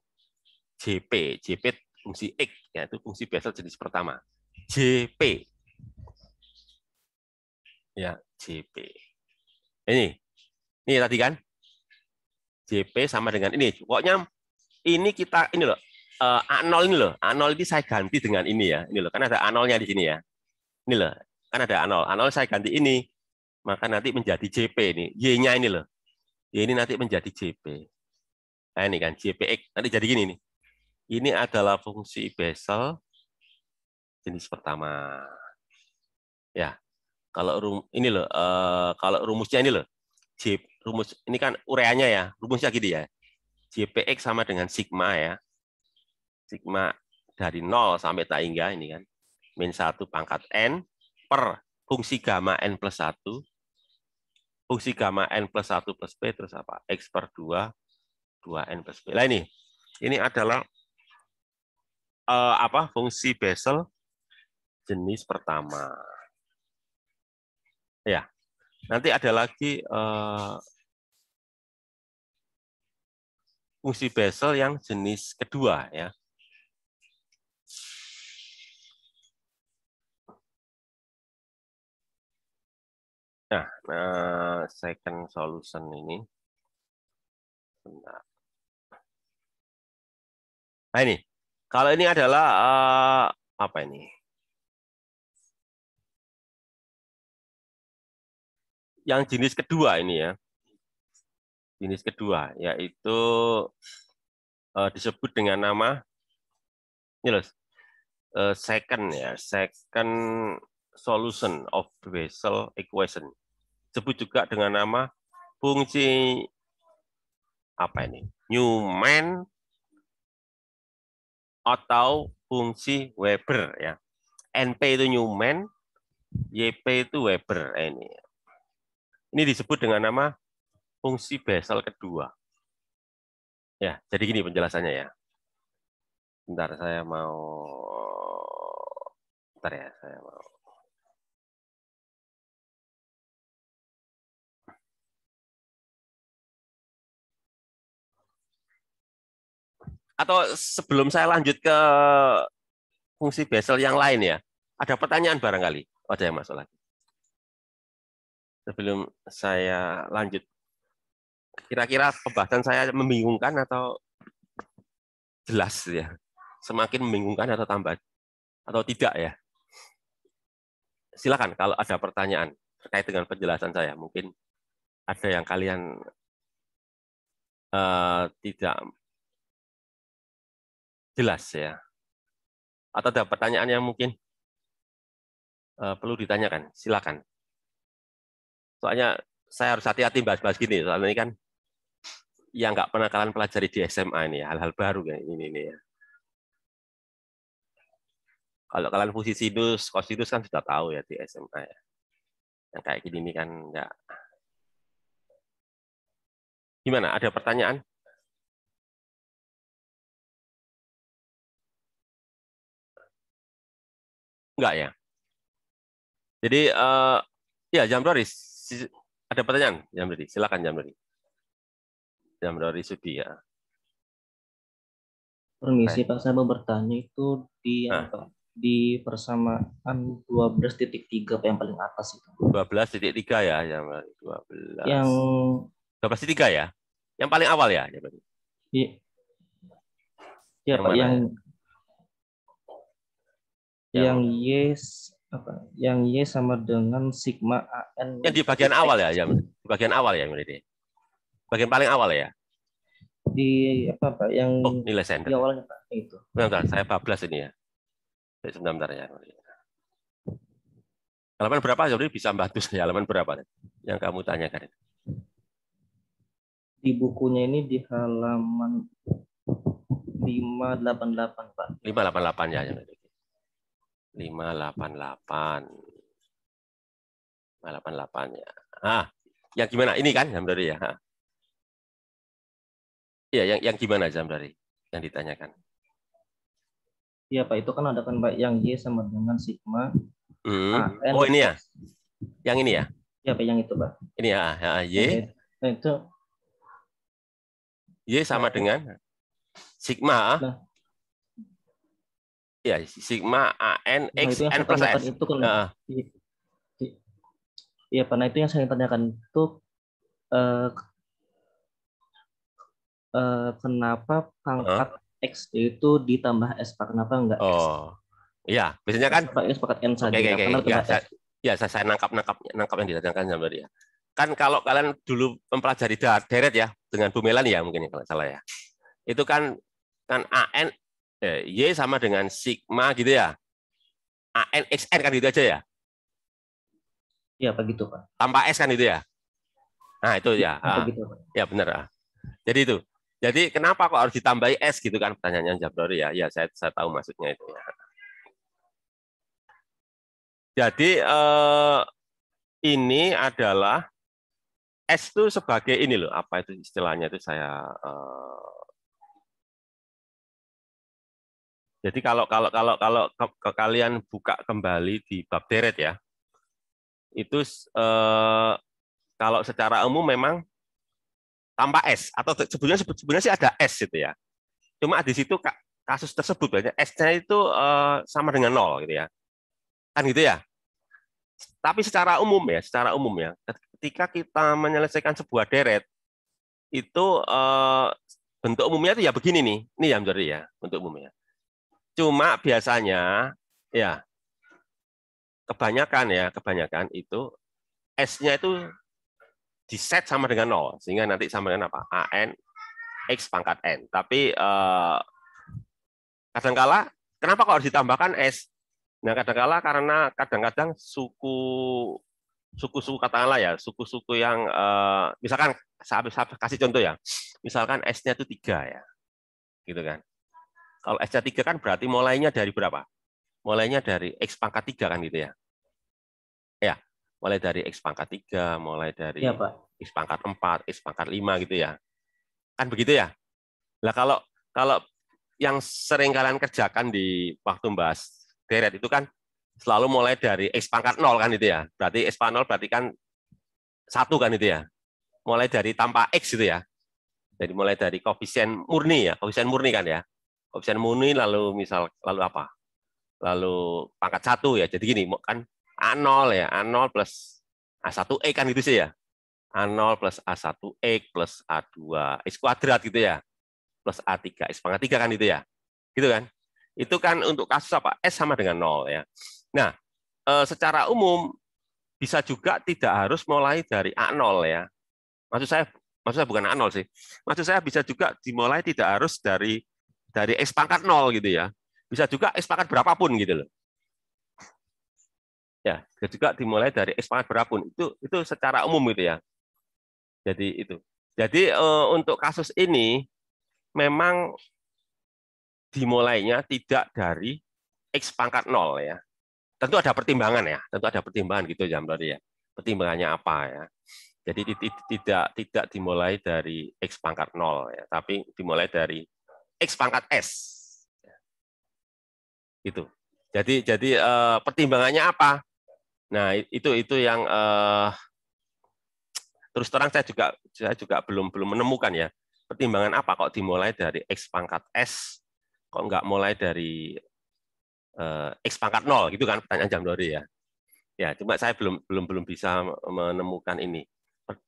JP, JP fungsi X yaitu fungsi bahasa jenis pertama. JP. Ya, JP. Ini. Ini tadi kan? JP sama dengan ini. Pokoknya ini kita ini loh Eh, A0 ini loh, A0 ini saya ganti dengan ini ya. Ini loh, kan ada A0-nya di sini ya. Ini loh, kan ada A0. A0 saya ganti ini. Maka nanti menjadi JP ini. Y-nya ini loh. Y ini nanti menjadi JP. Nah, ini kan JPX. Nanti jadi gini nih. Ini adalah fungsi Bessel jenis pertama. Ya. Kalau rum ini loh, eh, kalau rumusnya ini loh. J, rumus ini kan ureanya ya. Rumusnya gini ya. JPX sama dengan sigma ya sigma dari 0 sampai tak hingga ini kan. Min 1 pangkat N per fungsi gamma N plus 1. Fungsi gamma N plus 1 plus P terus apa? X per 2, 2N plus P. Nah ini, ini adalah uh, apa fungsi Bessel jenis pertama. Ya, nanti ada lagi uh, fungsi Bessel yang jenis kedua ya. Nah, eh, second solution ini. Nah ini, kalau ini adalah uh, apa ini? Yang jenis kedua ini ya, jenis kedua yaitu uh, disebut dengan nama ini loh, uh, second ya, second solution of Bessel equation. Disebut juga dengan nama fungsi apa ini? Newman atau fungsi Weber ya. NP itu Newman, YP itu Weber ya, ini. Ini disebut dengan nama fungsi Bessel kedua. Ya, jadi gini penjelasannya ya. Bentar saya mau bentar ya, saya mau atau sebelum saya lanjut ke fungsi bezel yang lain ya, ada pertanyaan barangkali ada yang masuk lagi. Sebelum saya lanjut, kira-kira pembahasan saya membingungkan atau jelas ya, semakin membingungkan atau tambah atau tidak ya. Silakan kalau ada pertanyaan terkait dengan penjelasan saya, mungkin ada yang kalian uh, tidak jelas ya. Atau ada pertanyaan yang mungkin uh, perlu ditanyakan? Silakan. Soalnya saya harus hati-hati bahas-bahas gini. Soalnya ini kan yang nggak pernah kalian pelajari di SMA ini, hal-hal baru kayak ini, ini ya. Kalau kalian fungsi sinus, kosinus kan sudah tahu ya di SMA ya. Yang kayak gini ini kan nggak. Gimana? Ada pertanyaan? Enggak ya. Jadi uh, eh, ya Jamrori ada pertanyaan Jamrori, silakan Jam Jamrori Sudi ya. Permisi Pak, saya mau bertanya itu di nah. apa? Di persamaan 12.3 yang paling atas itu. 12.3 ya, Jamrori. 12. Yang 12.3 ya. Yang paling awal ya, Jamrori. Iya. Ya, yang Pak, yang Ya, yang, Y apa yang Y sama dengan sigma AN yang di bagian awal ya yang bagian awal ya ini bagian paling awal ya di apa Pak yang oh, nilai sender. Ya? awalnya Pak itu bentar saya bablas ini ya sebentar bentar ya halaman berapa jadi bisa bantu saya halaman berapa yang kamu tanyakan di bukunya ini di halaman 588 Pak 588 ya yang ini. 588. 588 ya. Ah, yang gimana? Ini kan jam dari ya. Ah. Iya, yang yang gimana dari yang ditanyakan? Iya Pak, itu kan ada kan Pak yang Y sama dengan sigma. Hmm. A, ah, oh ini ya? Yang ini ya? Iya Pak, yang itu Pak. Ini ya, ya Y. Nah, itu. Y sama dengan sigma Nah, ya sigma an nah, x nah, n plus s itu kan. uh. Iya, karena itu yang saya tanyakan itu eh, uh, kenapa pangkat huh? X itu ditambah S, Pak? Kenapa enggak oh. Iya, biasanya kan Pak, s pangkat N saja. Okay, okay, okay. Ya, saya, ya, nangkap nangkap nangkap yang ditanyakan sama dia. Kan kalau kalian dulu mempelajari deret ya dengan bumelan ya mungkin ya, kalau salah ya. Itu kan kan AN eh, Y sama dengan sigma gitu ya. x ANXN kan gitu aja ya? ya begitu, Pak. Tanpa S kan itu ya? Nah, itu ya. ya begitu, ah. Pak. Ya, benar. Ah. Jadi itu. Jadi kenapa kok harus ditambahi S gitu kan pertanyaannya jabdori ya? Ya, saya saya tahu maksudnya itu. ya. Jadi eh, ini adalah S itu sebagai ini loh, apa itu istilahnya itu saya eh, Jadi kalau kalau kalau kalau ke, ke kalian buka kembali di bab deret ya, itu eh, kalau secara umum memang tanpa S atau sebenarnya sebenarnya sih ada S gitu ya. Cuma di situ kasus tersebut banyak S-nya itu eh, sama dengan nol gitu ya. Kan gitu ya. Tapi secara umum ya, secara umum ya, ketika kita menyelesaikan sebuah deret itu eh, bentuk umumnya itu ya begini nih, ini yang menjadi ya bentuk umumnya Cuma biasanya ya kebanyakan ya, kebanyakan itu S-nya itu diset sama dengan nol sehingga nanti sama dengan apa? AN X pangkat N. Tapi eh, kadangkala kenapa kalau harus ditambahkan S? Nah, kadangkala karena kadang-kadang suku suku-suku katakanlah ya, suku-suku yang eh, misalkan saya, saya kasih contoh ya. Misalkan S-nya itu tiga ya. Gitu kan. Kalau SC3 kan berarti mulainya dari berapa? Mulainya dari X pangkat 3 kan gitu ya? Ya, mulai dari X pangkat 3, mulai dari ya, Pak. X pangkat 4, X pangkat 5 gitu ya. Kan begitu ya? Nah kalau kalau yang sering kalian kerjakan di waktu membahas deret itu kan selalu mulai dari X pangkat 0 kan itu ya. Berarti X pangkat 0 berarti kan satu kan itu ya. Mulai dari tanpa X itu ya. Jadi mulai dari koefisien murni ya, koefisien murni kan ya. Komisen Muni lalu misal lalu apa? Lalu pangkat satu ya. Jadi gini kan A0 ya, A0 plus A1E kan gitu sih ya. A0 plus a 1 e plus A2X e kuadrat gitu ya. Plus A3X e pangkat tiga kan gitu ya. Gitu kan? Itu kan untuk kasus apa? S sama dengan 0 ya. Nah, eh, secara umum bisa juga tidak harus mulai dari A0 ya. Maksud saya maksud saya bukan A0 sih. Maksud saya bisa juga dimulai tidak harus dari dari X pangkat nol gitu ya. Bisa juga X pangkat berapapun gitu loh. Ya, bisa juga dimulai dari X pangkat berapapun. Itu itu secara umum gitu ya. Jadi itu. Jadi eh, untuk kasus ini memang dimulainya tidak dari X pangkat nol ya. Tentu ada pertimbangan ya, tentu ada pertimbangan gitu jam tadi ya. Pertimbangannya apa ya. Jadi tidak tidak dimulai dari X pangkat nol ya, tapi dimulai dari X pangkat S. itu Jadi jadi uh, pertimbangannya apa? Nah, itu itu yang uh, terus terang saya juga saya juga belum belum menemukan ya. Pertimbangan apa kok dimulai dari X pangkat S kok nggak mulai dari uh, X pangkat 0 gitu kan pertanyaan jam Dori ya. Ya, cuma saya belum belum belum bisa menemukan ini.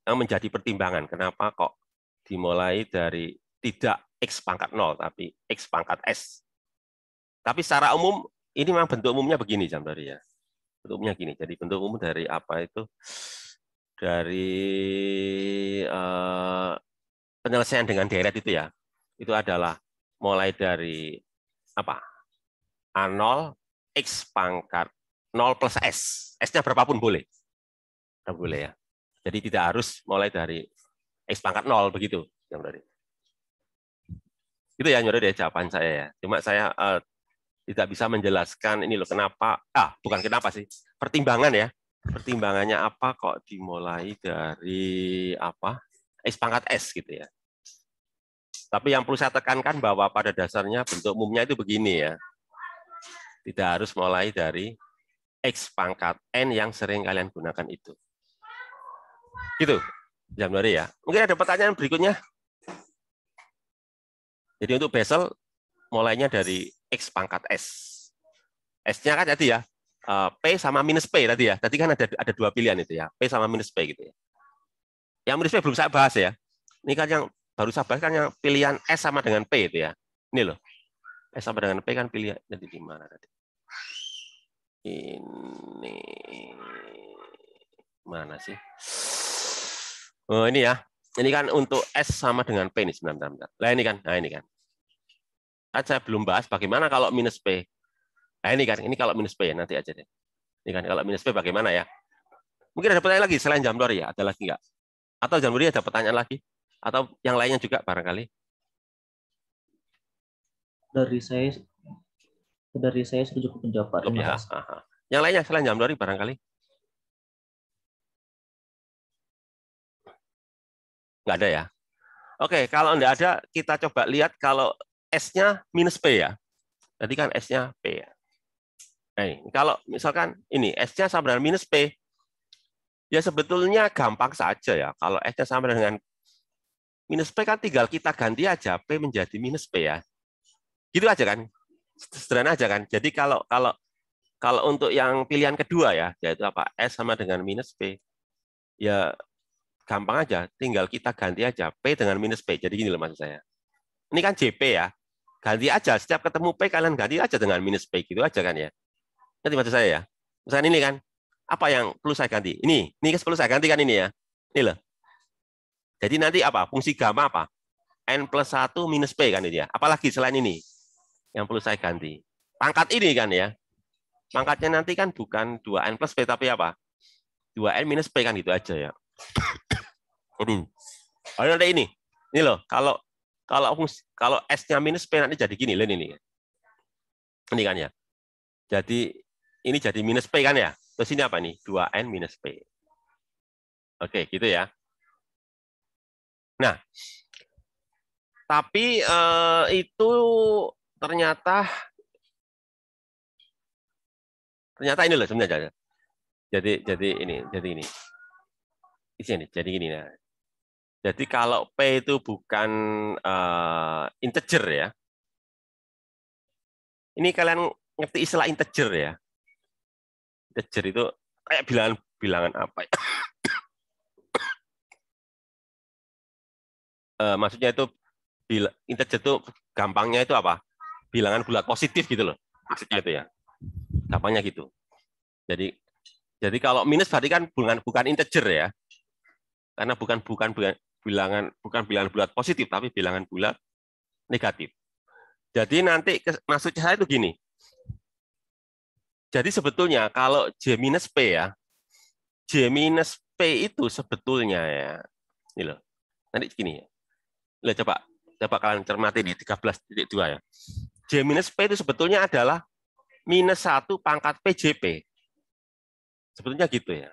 Menjadi pertimbangan kenapa kok dimulai dari tidak X pangkat 0, tapi X pangkat S. Tapi secara umum, ini memang bentuk umumnya begini, Jam ya. Bentuk umumnya gini. Jadi bentuk umum dari apa itu? Dari uh, penyelesaian dengan deret itu ya. Itu adalah mulai dari apa? A0 X pangkat 0 plus S. S-nya berapapun boleh. Tidak boleh ya. Jadi tidak harus mulai dari X pangkat 0 begitu. Jam dari. Itu yang nyuruh dia ya, jawaban saya ya. Cuma saya uh, tidak bisa menjelaskan ini loh kenapa ah bukan kenapa sih pertimbangan ya pertimbangannya apa kok dimulai dari apa S pangkat S gitu ya tapi yang perlu saya tekankan bahwa pada dasarnya bentuk umumnya itu begini ya tidak harus mulai dari X pangkat N yang sering kalian gunakan itu gitu Jamnori ya mungkin ada pertanyaan berikutnya jadi untuk bezel mulainya dari X pangkat S. S-nya kan tadi ya, eh, P sama minus P tadi ya. Tadi kan ada ada dua pilihan itu ya, P sama minus P gitu ya. Yang minus P belum saya bahas ya. Ini kan yang baru saya bahas kan yang pilihan S sama dengan P itu ya. Ini loh. S sama dengan P kan pilihan dari di mana tadi? Ini mana sih? Oh, ini ya. Ini kan untuk S sama dengan P ini sebentar, sebentar. Nah, ini kan. Nah, ini kan kan saya belum bahas bagaimana kalau minus P. Nah, ini kan, ini kalau minus P ya, nanti aja deh. Ini kan, kalau minus P bagaimana ya? Mungkin ada pertanyaan lagi selain jam ya? Ada lagi nggak? Atau jam ya, ada pertanyaan lagi? Atau yang lainnya juga barangkali? Dari saya dari saya sudah cukup menjawab. ya. Yang lainnya selain jam Jamdori barangkali? Nggak ada ya? Oke, kalau nggak ada, kita coba lihat kalau S-nya minus P ya. Tadi kan S-nya P ya. Nah, kalau misalkan ini S-nya sama dengan minus P, ya sebetulnya gampang saja ya. Kalau S-nya sama dengan minus P kan tinggal kita ganti aja P menjadi minus P ya. Gitu aja kan. Sederhana aja kan. Jadi kalau kalau kalau untuk yang pilihan kedua ya, yaitu apa S sama dengan minus P, ya gampang aja, tinggal kita ganti aja P dengan minus P. Jadi gini loh maksud saya. Ini kan JP ya, ganti aja setiap ketemu P kalian ganti aja dengan minus P gitu aja kan ya nanti maksud saya ya misalkan ini kan apa yang perlu saya ganti ini ini perlu saya ganti kan ini ya ini loh jadi nanti apa fungsi gamma apa n plus 1 minus p kan ini ya apalagi selain ini yang perlu saya ganti pangkat ini kan ya pangkatnya nanti kan bukan 2n plus p tapi apa 2n minus p kan gitu aja ya aduh ada ini ini loh kalau kalau kalau S-nya minus P nanti jadi gini, lihat ini. Ini kan ya. Jadi ini jadi minus P kan ya. Terus ini apa nih? 2N minus P. Oke, gitu ya. Nah, tapi eh, itu ternyata ternyata ini loh sebenarnya. Jadi jadi ini, jadi ini. Isinya jadi gini. Nah. Jadi kalau P itu bukan uh, integer ya. Ini kalian ngerti istilah integer ya. Integer itu kayak bilangan bilangan apa ya? uh, maksudnya itu bila, integer itu gampangnya itu apa? Bilangan bulat positif gitu loh. Maksudnya itu ya. Gampangnya gitu. Jadi jadi kalau minus berarti kan bukan bukan integer ya. Karena bukan bukan bukan bilangan bukan bilangan bulat positif tapi bilangan bulat negatif. Jadi nanti maksudnya saya itu gini. Jadi sebetulnya kalau J minus P ya, J minus P itu sebetulnya ya, ini loh. Nanti gini ya. Loh, coba coba kalian cermati nih 13.2 ya. J minus P itu sebetulnya adalah minus satu pangkat PJP. Sebetulnya gitu ya.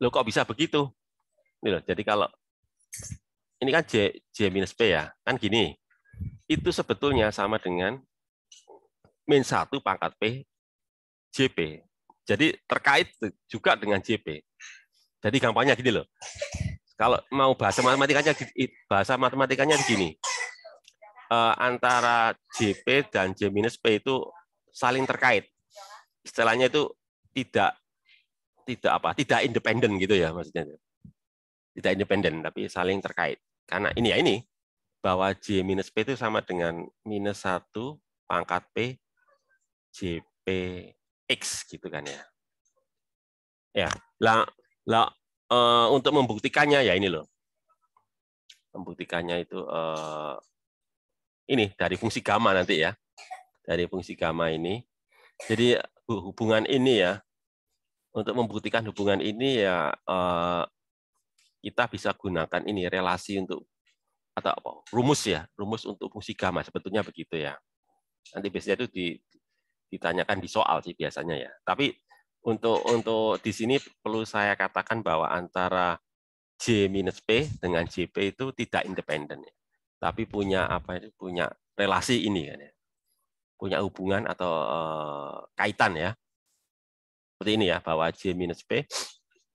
Loh kok bisa begitu? Ini loh, jadi kalau ini kan J, J minus P ya, kan gini. Itu sebetulnya sama dengan min satu pangkat P JP. Jadi terkait juga dengan JP. Jadi gampangnya gini loh. Kalau mau bahasa matematikanya bahasa matematikanya begini. Eh, antara JP dan J minus P itu saling terkait. Istilahnya itu tidak tidak apa? Tidak independen gitu ya maksudnya tidak independen tapi saling terkait. Karena ini ya ini bahwa J minus P itu sama dengan minus satu pangkat P p x gitu kan ya. Ya, lah, lah e, untuk membuktikannya ya ini loh. Membuktikannya itu e, ini dari fungsi gamma nanti ya. Dari fungsi gamma ini. Jadi hubungan ini ya untuk membuktikan hubungan ini ya e, kita bisa gunakan ini relasi untuk atau apa, rumus ya, rumus untuk fungsi gamma sebetulnya begitu ya. Nanti biasanya itu ditanyakan di soal sih biasanya ya. Tapi untuk untuk di sini perlu saya katakan bahwa antara J minus P dengan JP itu tidak independen ya. Tapi punya apa itu punya relasi ini kan ya. Punya hubungan atau eh, kaitan ya. Seperti ini ya bahwa J minus P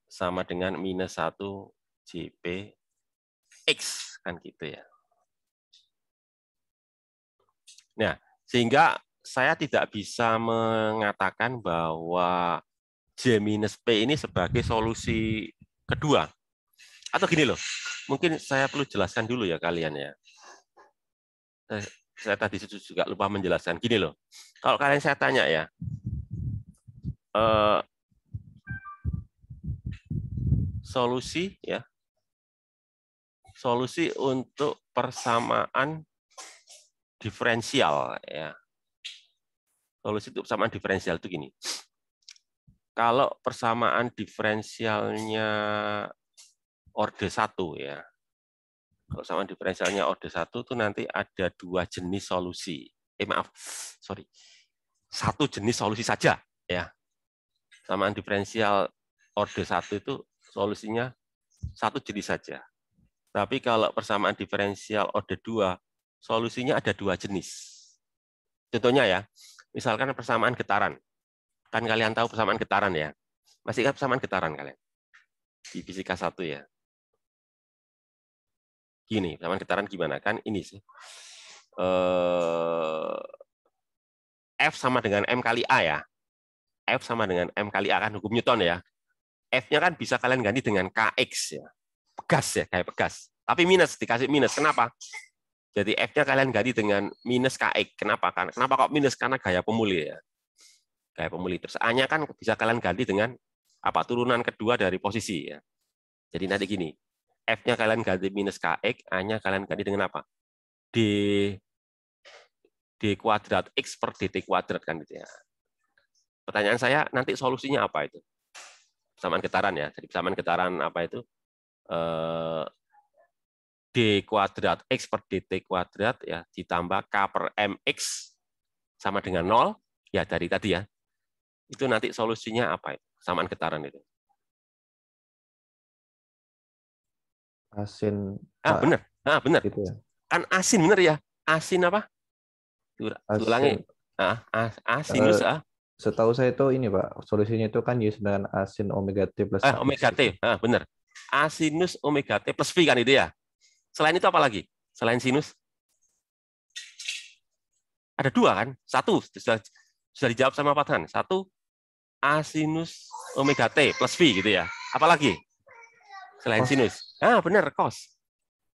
sama dengan minus satu x kan gitu ya. Nah, sehingga saya tidak bisa mengatakan bahwa J minus P ini sebagai solusi kedua. Atau gini loh, mungkin saya perlu jelaskan dulu ya kalian ya. Eh, saya tadi juga lupa menjelaskan. Gini loh, kalau kalian saya tanya ya, eh, solusi ya solusi untuk persamaan diferensial ya. Solusi untuk persamaan diferensial itu gini. Kalau persamaan diferensialnya orde satu ya. Kalau sama diferensialnya orde satu itu nanti ada dua jenis solusi. Eh maaf, sorry. Satu jenis solusi saja ya. Samaan diferensial orde satu itu solusinya satu jenis saja. Tapi kalau persamaan diferensial order 2, solusinya ada dua jenis. Contohnya ya, misalkan persamaan getaran. Kan kalian tahu persamaan getaran ya. Masih ingat persamaan getaran kalian? Di fisika satu ya. Gini, persamaan getaran gimana? Kan ini sih. Eh, F sama dengan M kali A ya. F sama dengan M kali A kan hukum Newton ya. F-nya kan bisa kalian ganti dengan KX ya pegas ya, kayak pegas. Tapi minus, dikasih minus. Kenapa? Jadi F-nya kalian ganti dengan minus KX. Kenapa? Karena kenapa kok minus? Karena gaya pemulih ya. Gaya pemulih. Terus A-nya kan bisa kalian ganti dengan apa turunan kedua dari posisi ya. Jadi nanti gini, F-nya kalian ganti minus KX, A-nya kalian ganti dengan apa? D, D kuadrat X per DT kuadrat kan gitu ya. Pertanyaan saya, nanti solusinya apa itu? Persamaan getaran ya, jadi persamaan getaran apa itu? Eh, d kuadrat x per dt kuadrat ya ditambah k per mx sama dengan nol ya dari tadi ya itu nanti solusinya apa ya? samaan getaran itu asin ah benar ah benar gitu ya. kan asin benar ya asin apa asin. ah ah asinus eh, ah setahu saya itu ini pak solusinya itu kan Y ya, dengan asin omega t plus ah omega t gitu. ah benar A sinus omega T plus V kan itu ya. Selain itu apa lagi? Selain sinus? Ada dua kan? Satu, sudah, sudah dijawab sama Pak Tan. Satu, A sinus omega T plus V gitu ya. Apalagi? Selain cos. sinus. Ah, benar, cos.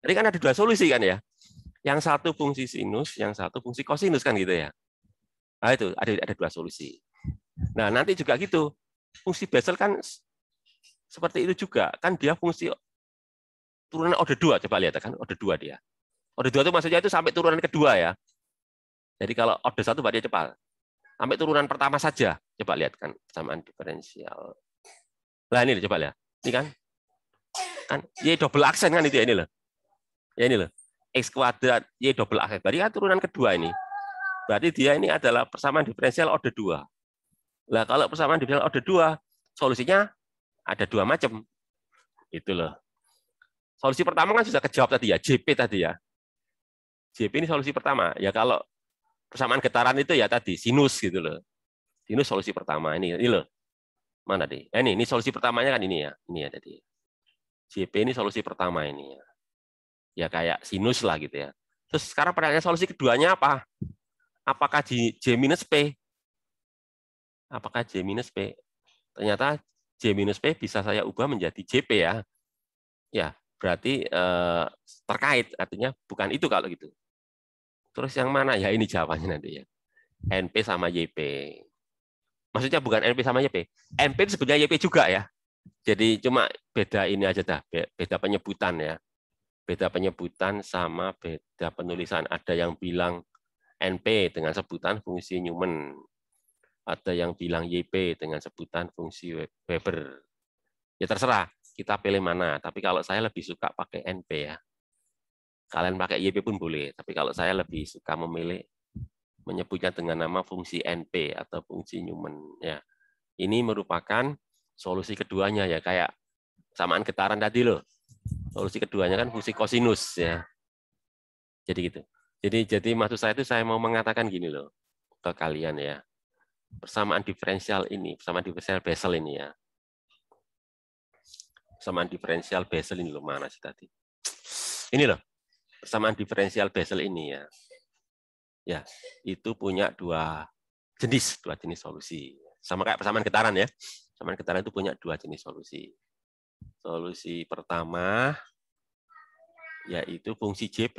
Jadi kan ada dua solusi kan ya. Yang satu fungsi sinus, yang satu fungsi kosinus kan gitu ya. Nah, itu ada ada dua solusi. Nah, nanti juga gitu. Fungsi Bessel kan seperti itu juga kan dia fungsi turunan order dua coba lihat ya kan order dua dia order dua itu maksudnya itu sampai turunan kedua ya jadi kalau order satu berarti cepat sampai turunan pertama saja coba lihat kan persamaan diferensial lah ini coba lihat ini kan kan y double aksen kan itu ya ini loh ya ini loh x kuadrat y double aksen berarti kan turunan kedua ini berarti dia ini adalah persamaan diferensial order dua lah kalau persamaan diferensial order dua solusinya ada dua macam. Itu loh. Solusi pertama kan sudah kejawab tadi ya, JP tadi ya. JP ini solusi pertama. Ya kalau persamaan getaran itu ya tadi sinus gitu loh. Sinus solusi pertama ini ini loh. Mana deh? Eh, ini ini solusi pertamanya kan ini ya. Ini ya tadi. JP ini solusi pertama ini ya. Ya kayak sinus lah gitu ya. Terus sekarang pertanyaannya solusi keduanya apa? Apakah J, J minus P? Apakah J minus P? Ternyata J minus P bisa saya ubah menjadi JP ya. Ya, berarti eh, terkait artinya bukan itu kalau gitu. Terus yang mana ya ini jawabannya nanti ya. NP sama YP. Maksudnya bukan NP sama YP. NP itu sebenarnya YP juga ya. Jadi cuma beda ini aja dah, beda penyebutan ya. Beda penyebutan sama beda penulisan. Ada yang bilang NP dengan sebutan fungsi Newman ada yang bilang YP dengan sebutan fungsi Weber. Ya terserah, kita pilih mana. Tapi kalau saya lebih suka pakai NP ya. Kalian pakai YP pun boleh, tapi kalau saya lebih suka memilih menyebutnya dengan nama fungsi NP atau fungsi Newman ya. Ini merupakan solusi keduanya ya kayak samaan getaran tadi loh. Solusi keduanya kan fungsi kosinus ya. Jadi gitu. Jadi jadi maksud saya itu saya mau mengatakan gini loh ke kalian ya persamaan diferensial ini, persamaan diferensial Bessel ini ya. Persamaan diferensial Bessel ini loh mana sih tadi? Ini loh, persamaan diferensial Bessel ini ya. Ya, itu punya dua jenis, dua jenis solusi. Sama kayak persamaan getaran ya. Persamaan getaran itu punya dua jenis solusi. Solusi pertama yaitu fungsi JP.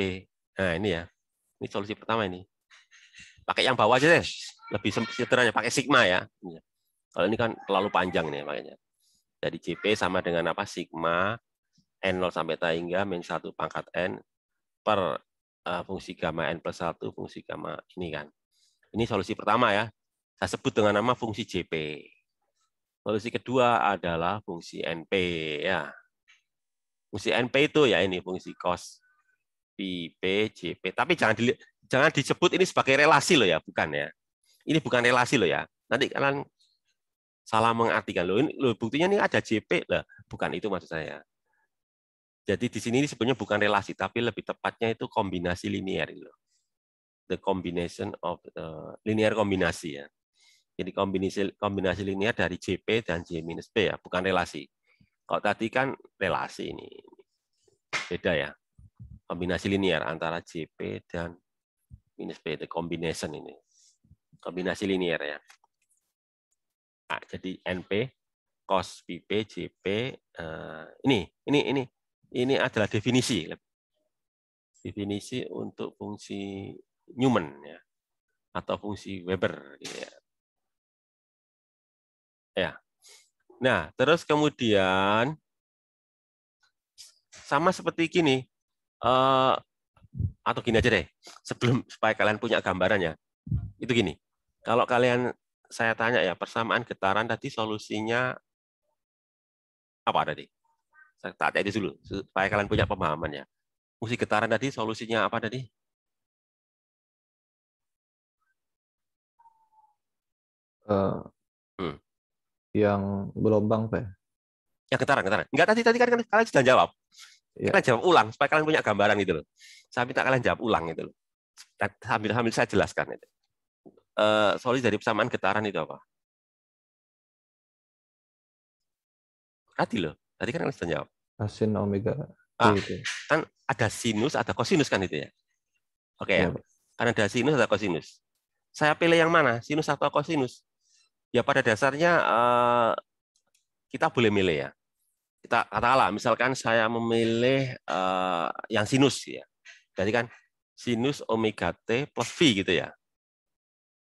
Nah, ini ya. Ini solusi pertama ini. Pakai yang bawah aja deh lebih sederhana pakai sigma ya. Iya. Kalau ini kan terlalu panjang nih makanya. Jadi CP sama dengan apa? Sigma N0 sampai tak hingga min 1 pangkat N per uh, fungsi gamma N plus satu fungsi gamma ini kan. Ini solusi pertama ya. Saya sebut dengan nama fungsi JP. Solusi kedua adalah fungsi NP ya. Fungsi NP itu ya ini fungsi cos pi P, JP. Tapi jangan di, jangan disebut ini sebagai relasi loh ya, bukan ya. Ini bukan relasi loh ya. Nanti kalian salah mengartikan loh. Ini loh buktinya ini ada JP lah. Bukan itu maksud saya. Jadi di sini ini sebenarnya bukan relasi, tapi lebih tepatnya itu kombinasi linear loh. The combination of uh, eh, linear kombinasi ya. Jadi kombinasi kombinasi linear dari JP dan J minus P ya, bukan relasi. Kalau tadi kan relasi ini beda ya kombinasi linear antara JP dan minus P the combination ini kombinasi linier ya. Nah, jadi NP cos PP JP eh, ini ini ini ini adalah definisi definisi untuk fungsi Newman ya atau fungsi Weber gitu ya. Ya. Nah, terus kemudian sama seperti gini eh, atau gini aja deh sebelum supaya kalian punya gambarannya. Itu gini. Kalau kalian saya tanya ya, persamaan getaran tadi solusinya apa tadi? Saya Tanya edit dulu, supaya kalian punya pemahaman ya. Musik getaran tadi solusinya apa tadi? Uh, hmm. Yang gelombang, Pak. Ya getaran, getaran. Enggak tadi tadi kan, kan kalian sudah jawab. Ya. Kalian jawab ulang supaya kalian punya gambaran gitu loh. Saya minta kalian jawab ulang gitu loh. Sambil sambil saya jelaskan itu uh, sorry dari persamaan getaran itu apa? Tadi loh, tadi kan sudah jawab. Sin omega. Ah, kan ada sinus, ada kosinus kan itu ya. Oke okay, ya. ya. ada sinus, ada kosinus. Saya pilih yang mana, sinus atau kosinus? Ya pada dasarnya uh, kita boleh milih ya. Kita katakanlah misalkan saya memilih uh, yang sinus ya. Jadi kan sinus omega t plus v gitu ya.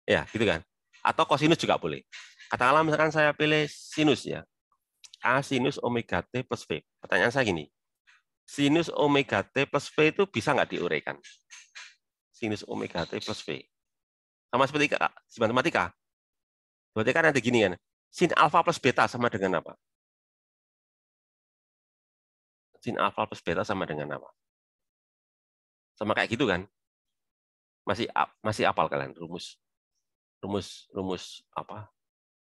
Ya, gitu kan. Atau kosinus juga boleh. Katakanlah misalkan saya pilih sinus ya. A sinus omega T plus V. Pertanyaan saya gini. Sinus omega T plus V itu bisa nggak diuraikan? Sinus omega T plus V. Sama seperti di matematika. Berarti kan ada gini kan. Sin alfa plus beta sama dengan apa? Sin alfa plus beta sama dengan apa? Sama kayak gitu kan? Masih masih apal kalian rumus rumus rumus apa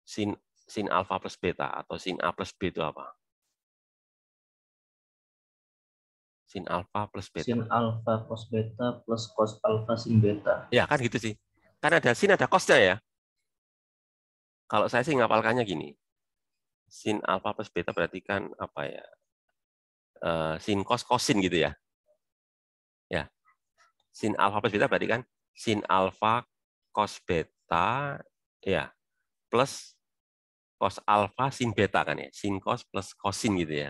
sin sin alfa plus beta atau sin a plus b itu apa? Sin alfa plus beta. Sin alfa plus beta plus cos alfa sin beta. Ya kan gitu sih. karena ada sin ada cosnya ya. Kalau saya sih ngapalkannya gini. Sin alfa plus beta berarti kan apa ya? e, sin cos cosin gitu ya. Ya. Sin alfa plus beta berarti kan sin alfa cos beta beta ya plus cos alfa sin beta kan ya sin cos plus cosin gitu ya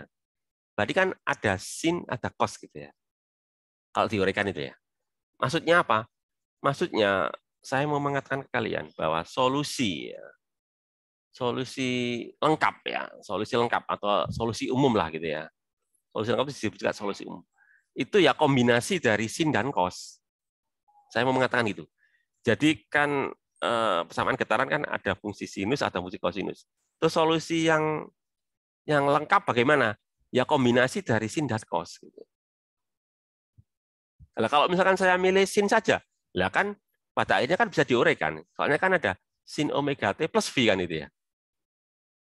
berarti kan ada sin ada cos gitu ya kalau diurekan itu ya maksudnya apa maksudnya saya mau mengatakan ke kalian bahwa solusi ya, solusi lengkap ya solusi lengkap atau solusi umum lah gitu ya solusi lengkap disebut juga solusi umum itu ya kombinasi dari sin dan cos saya mau mengatakan itu jadi kan Eh, persamaan getaran kan ada fungsi sinus ada fungsi kosinus. Terus solusi yang yang lengkap bagaimana? Ya kombinasi dari sin dan cos. Nah, gitu. kalau misalkan saya milih sin saja, lah kan pada akhirnya kan bisa diuraikan. Soalnya kan ada sin omega t plus v kan itu ya.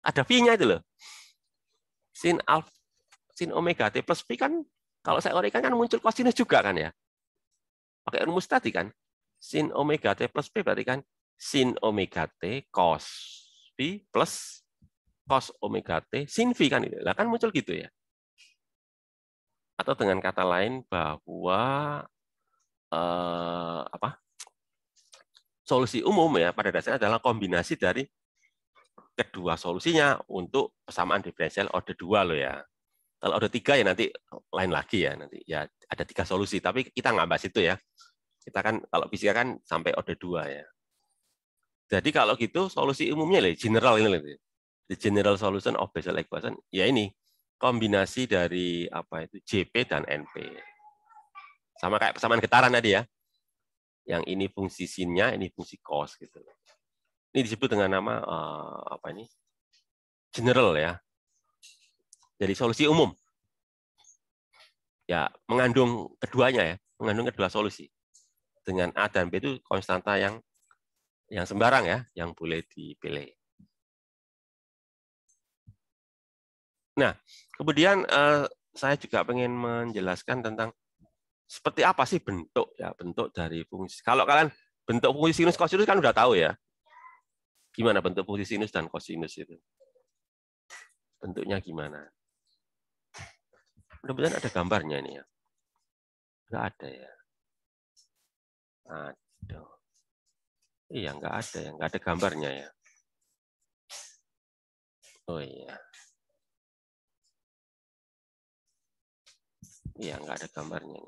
Ada v-nya itu loh. Sin alf, sin omega t plus v kan kalau saya uraikan kan muncul kosinus juga kan ya. Pakai rumus tadi kan. Sin omega t plus v berarti kan sin omega t cos v plus cos omega t sin v kan itu. Lah kan muncul gitu ya. Atau dengan kata lain bahwa eh, apa? Solusi umum ya pada dasarnya adalah kombinasi dari kedua solusinya untuk persamaan diferensial order 2 loh ya. Kalau order tiga ya nanti lain lagi ya nanti ya ada tiga solusi tapi kita nggak bahas itu ya. Kita kan kalau fisika kan sampai order 2 ya. Jadi kalau gitu solusi umumnya lah general ini lah. The general solution of Bessel equation ya ini kombinasi dari apa itu JP dan NP. Sama kayak persamaan getaran tadi ya. Yang ini fungsi sinnya, ini fungsi cos gitu. Ini disebut dengan nama eh, apa ini? General ya. Jadi solusi umum. Ya, mengandung keduanya ya, mengandung kedua solusi. Dengan A dan B itu konstanta yang yang sembarang ya, yang boleh dipilih. Nah, kemudian eh, saya juga ingin menjelaskan tentang seperti apa sih bentuk ya bentuk dari fungsi. Kalau kalian bentuk fungsi sinus kosinus kan udah tahu ya. Gimana bentuk fungsi sinus dan kosinus itu? Bentuknya gimana? Mudah-mudahan ada gambarnya ini ya. Enggak ada ya. Aduh. Iya, nggak ada ya, nggak ada gambarnya ya. Oh iya. Iya, nggak ada gambarnya.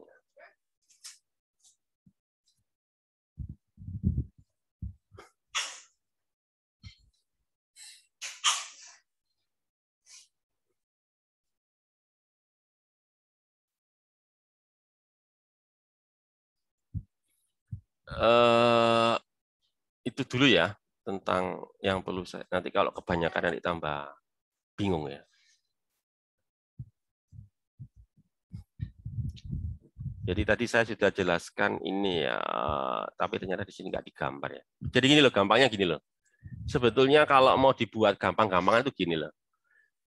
Uh, itu dulu ya tentang yang perlu saya. Nanti kalau kebanyakan nanti tambah bingung ya. Jadi tadi saya sudah jelaskan ini ya, tapi ternyata di sini nggak digambar ya. Jadi gini loh, gampangnya gini loh. Sebetulnya kalau mau dibuat gampang-gampang itu gini loh.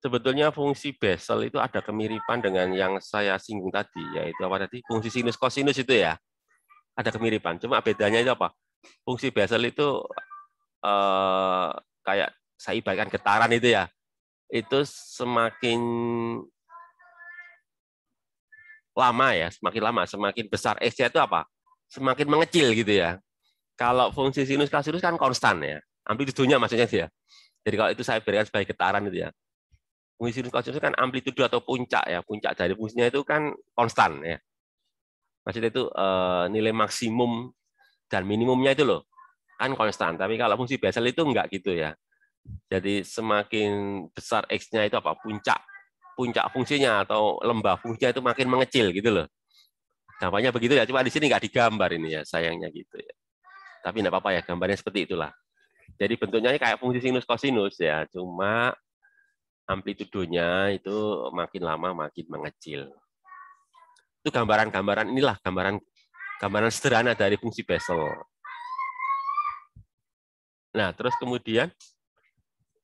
Sebetulnya fungsi besel itu ada kemiripan dengan yang saya singgung tadi, yaitu apa tadi? Fungsi sinus kosinus itu ya. Ada kemiripan, cuma bedanya itu apa? fungsi basal itu eh, kayak saya ibaratkan getaran itu ya, itu semakin lama ya, semakin lama, semakin besar S-nya itu apa? Semakin mengecil gitu ya. Kalau fungsi sinus kasinus kan konstan ya, amplitudonya maksudnya sih ya Jadi kalau itu saya berikan sebagai getaran itu ya. Fungsi sinus kasinus kan amplitudo atau puncak ya, puncak dari fungsinya itu kan konstan ya. Maksudnya itu e, nilai maksimum dan minimumnya itu loh kan konstan. Tapi kalau fungsi biasa itu enggak gitu ya. Jadi semakin besar x-nya itu apa puncak puncak fungsinya atau lembah fungsinya itu makin mengecil gitu loh. Dampaknya begitu ya. Cuma di sini nggak digambar ini ya sayangnya gitu ya. Tapi enggak apa-apa ya gambarnya seperti itulah. Jadi bentuknya kayak fungsi sinus kosinus ya. Cuma amplitudonya itu makin lama makin mengecil. Itu gambaran-gambaran inilah gambaran Gambaran sederhana dari fungsi Bessel. Nah, terus kemudian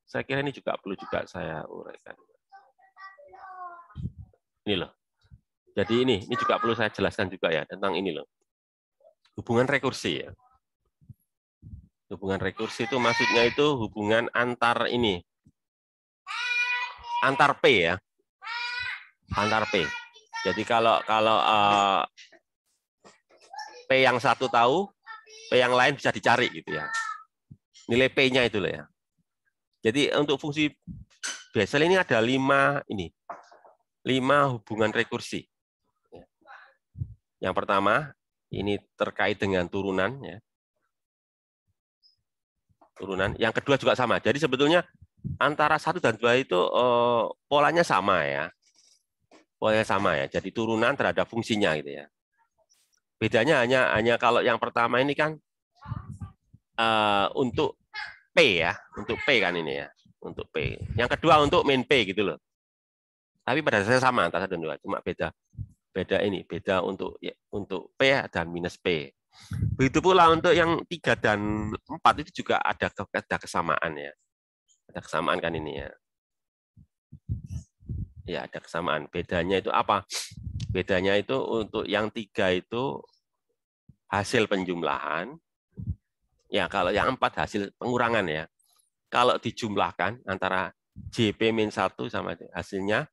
saya kira ini juga perlu juga saya uraikan. Ini loh. Jadi ini, ini juga perlu saya jelaskan juga ya tentang ini loh. Hubungan rekursi ya. Hubungan rekursi itu maksudnya itu hubungan antar ini. Antar P ya. Antar P. Jadi kalau kalau uh, P yang satu tahu, P yang lain bisa dicari gitu ya. Nilai P-nya itu ya. Jadi untuk fungsi Bessel ini ada lima ini, lima hubungan rekursi. Yang pertama ini terkait dengan turunan ya. Turunan. Yang kedua juga sama. Jadi sebetulnya antara satu dan dua itu eh, polanya sama ya. Polanya sama ya. Jadi turunan terhadap fungsinya gitu ya. Bedanya hanya hanya kalau yang pertama ini kan uh, untuk P ya, untuk P kan ini ya, untuk P. Yang kedua untuk main P gitu loh. Tapi pada dasarnya sama antara dan dua, cuma beda beda ini, beda untuk ya, untuk P ya, dan minus P. Begitu pula untuk yang tiga dan empat itu juga ada ada kesamaan ya. Ada kesamaan kan ini ya. Ya, ada kesamaan. Bedanya itu apa? Bedanya itu untuk yang tiga itu hasil penjumlahan. Ya, kalau yang empat hasil pengurangan ya. Kalau dijumlahkan antara JP min 1 sama hasilnya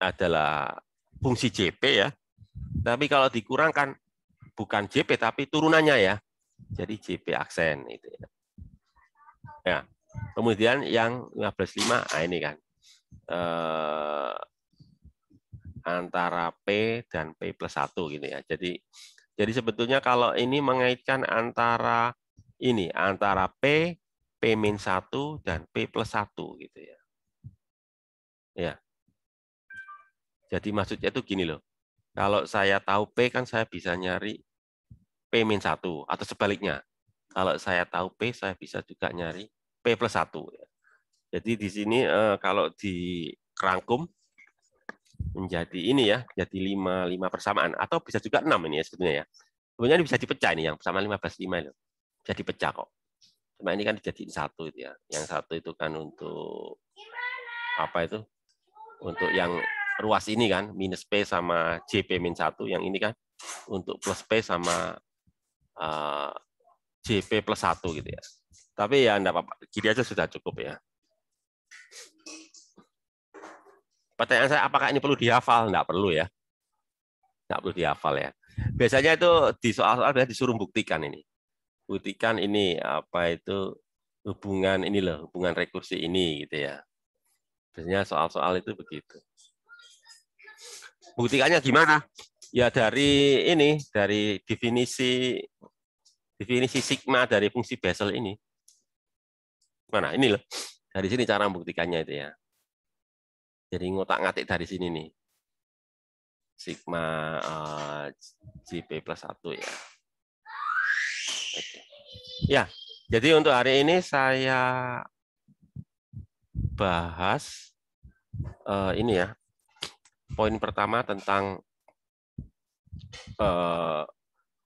adalah fungsi JP ya. Tapi kalau dikurangkan bukan JP tapi turunannya ya. Jadi JP aksen itu ya. ya. Kemudian yang 155 nah ini kan. Eh, antara P dan P plus 1 gitu ya. Jadi jadi sebetulnya kalau ini mengaitkan antara ini antara P, P min 1 dan P plus 1 gitu ya. Ya. Jadi maksudnya itu gini loh. Kalau saya tahu P kan saya bisa nyari P min 1 atau sebaliknya. Kalau saya tahu P saya bisa juga nyari P plus 1. Ya. Jadi di sini eh, kalau di kerangkum menjadi ini ya, jadi lima lima persamaan atau bisa juga enam ini ya sebetulnya ya. Sebenarnya ini bisa dipecah ini yang sama lima belas lima itu. Bisa dipecah kok. Cuma ini kan dijadiin satu itu ya. Yang satu itu kan untuk apa itu? Untuk yang ruas ini kan minus P sama JP minus satu. yang ini kan untuk plus P sama uh, eh, JP plus satu gitu ya. Tapi ya enggak apa-apa, gini aja sudah cukup ya. Pertanyaan saya, apakah ini perlu dihafal? Nggak perlu ya. Nggak perlu dihafal ya. Biasanya itu di soal-soal disuruh buktikan ini. Buktikan ini apa itu hubungan ini loh, hubungan rekursi ini gitu ya. Biasanya soal-soal itu begitu. Buktikannya gimana? Ya dari ini, dari definisi definisi sigma dari fungsi Bessel ini. Mana? Ini loh. Dari sini cara membuktikannya itu ya. Jadi ngotak-ngatik dari sini nih. Sigma uh, plus 1 ya. Okay. Ya, jadi untuk hari ini saya bahas uh, ini ya. Poin pertama tentang uh,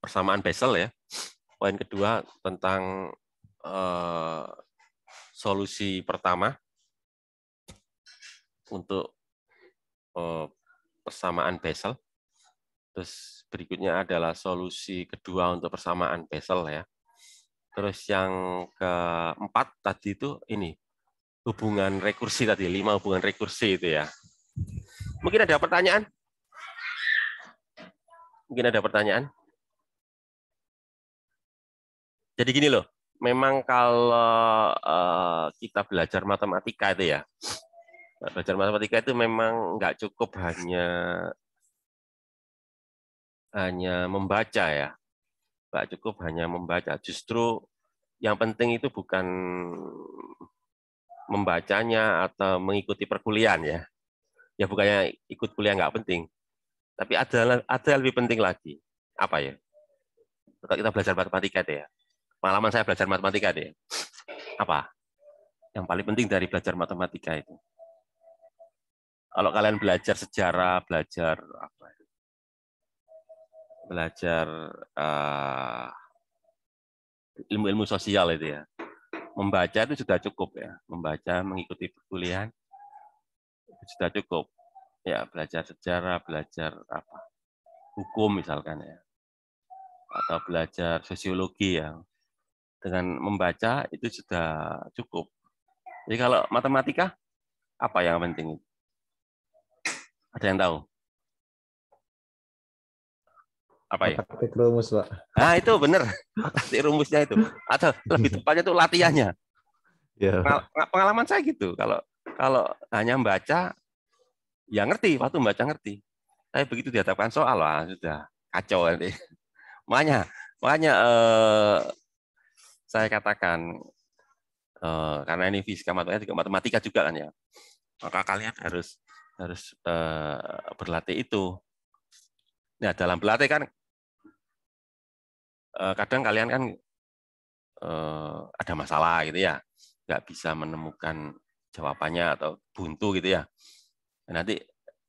persamaan Bessel ya. Poin kedua tentang uh, solusi pertama untuk uh, persamaan Bessel. Terus berikutnya adalah solusi kedua untuk persamaan Bessel ya. Terus yang keempat tadi itu ini hubungan rekursi tadi lima hubungan rekursi itu ya. Mungkin ada pertanyaan? Mungkin ada pertanyaan? Jadi gini loh, memang kalau eh, kita belajar matematika itu ya, Belajar matematika itu memang nggak cukup hanya hanya membaca ya. Nggak cukup hanya membaca. Justru yang penting itu bukan membacanya atau mengikuti perkuliahan ya. Ya bukannya ikut kuliah nggak penting. Tapi ada ada yang lebih penting lagi. Apa ya? Kalau kita belajar matematika deh ya. Pengalaman saya belajar matematika deh. Ya. Apa? Yang paling penting dari belajar matematika itu kalau kalian belajar sejarah, belajar apa? Ya? Belajar ilmu eh, ilmu-ilmu sosial itu ya. Membaca itu sudah cukup ya. Membaca, mengikuti perkuliahan itu sudah cukup. Ya, belajar sejarah, belajar apa? Hukum misalkan ya. Atau belajar sosiologi ya. Dengan membaca itu sudah cukup. Jadi kalau matematika apa yang penting? Ada yang tahu? Apa ya? Taktik rumus, Pak. Ah, itu benar. Taktik rumusnya itu. Atau lebih tepatnya itu latihannya. Ya. Pengalaman saya gitu. Kalau kalau hanya membaca, ya ngerti. Waktu membaca ngerti. Tapi begitu dihadapkan soal, lah, sudah kacau nanti. Makanya, makanya eh, saya katakan eh, karena ini fisika matematika juga kan ya, maka kalian harus harus eh, berlatih itu. Nah dalam berlatih kan eh, kadang kalian kan eh, ada masalah gitu ya, nggak bisa menemukan jawabannya atau buntu gitu ya. Nah, nanti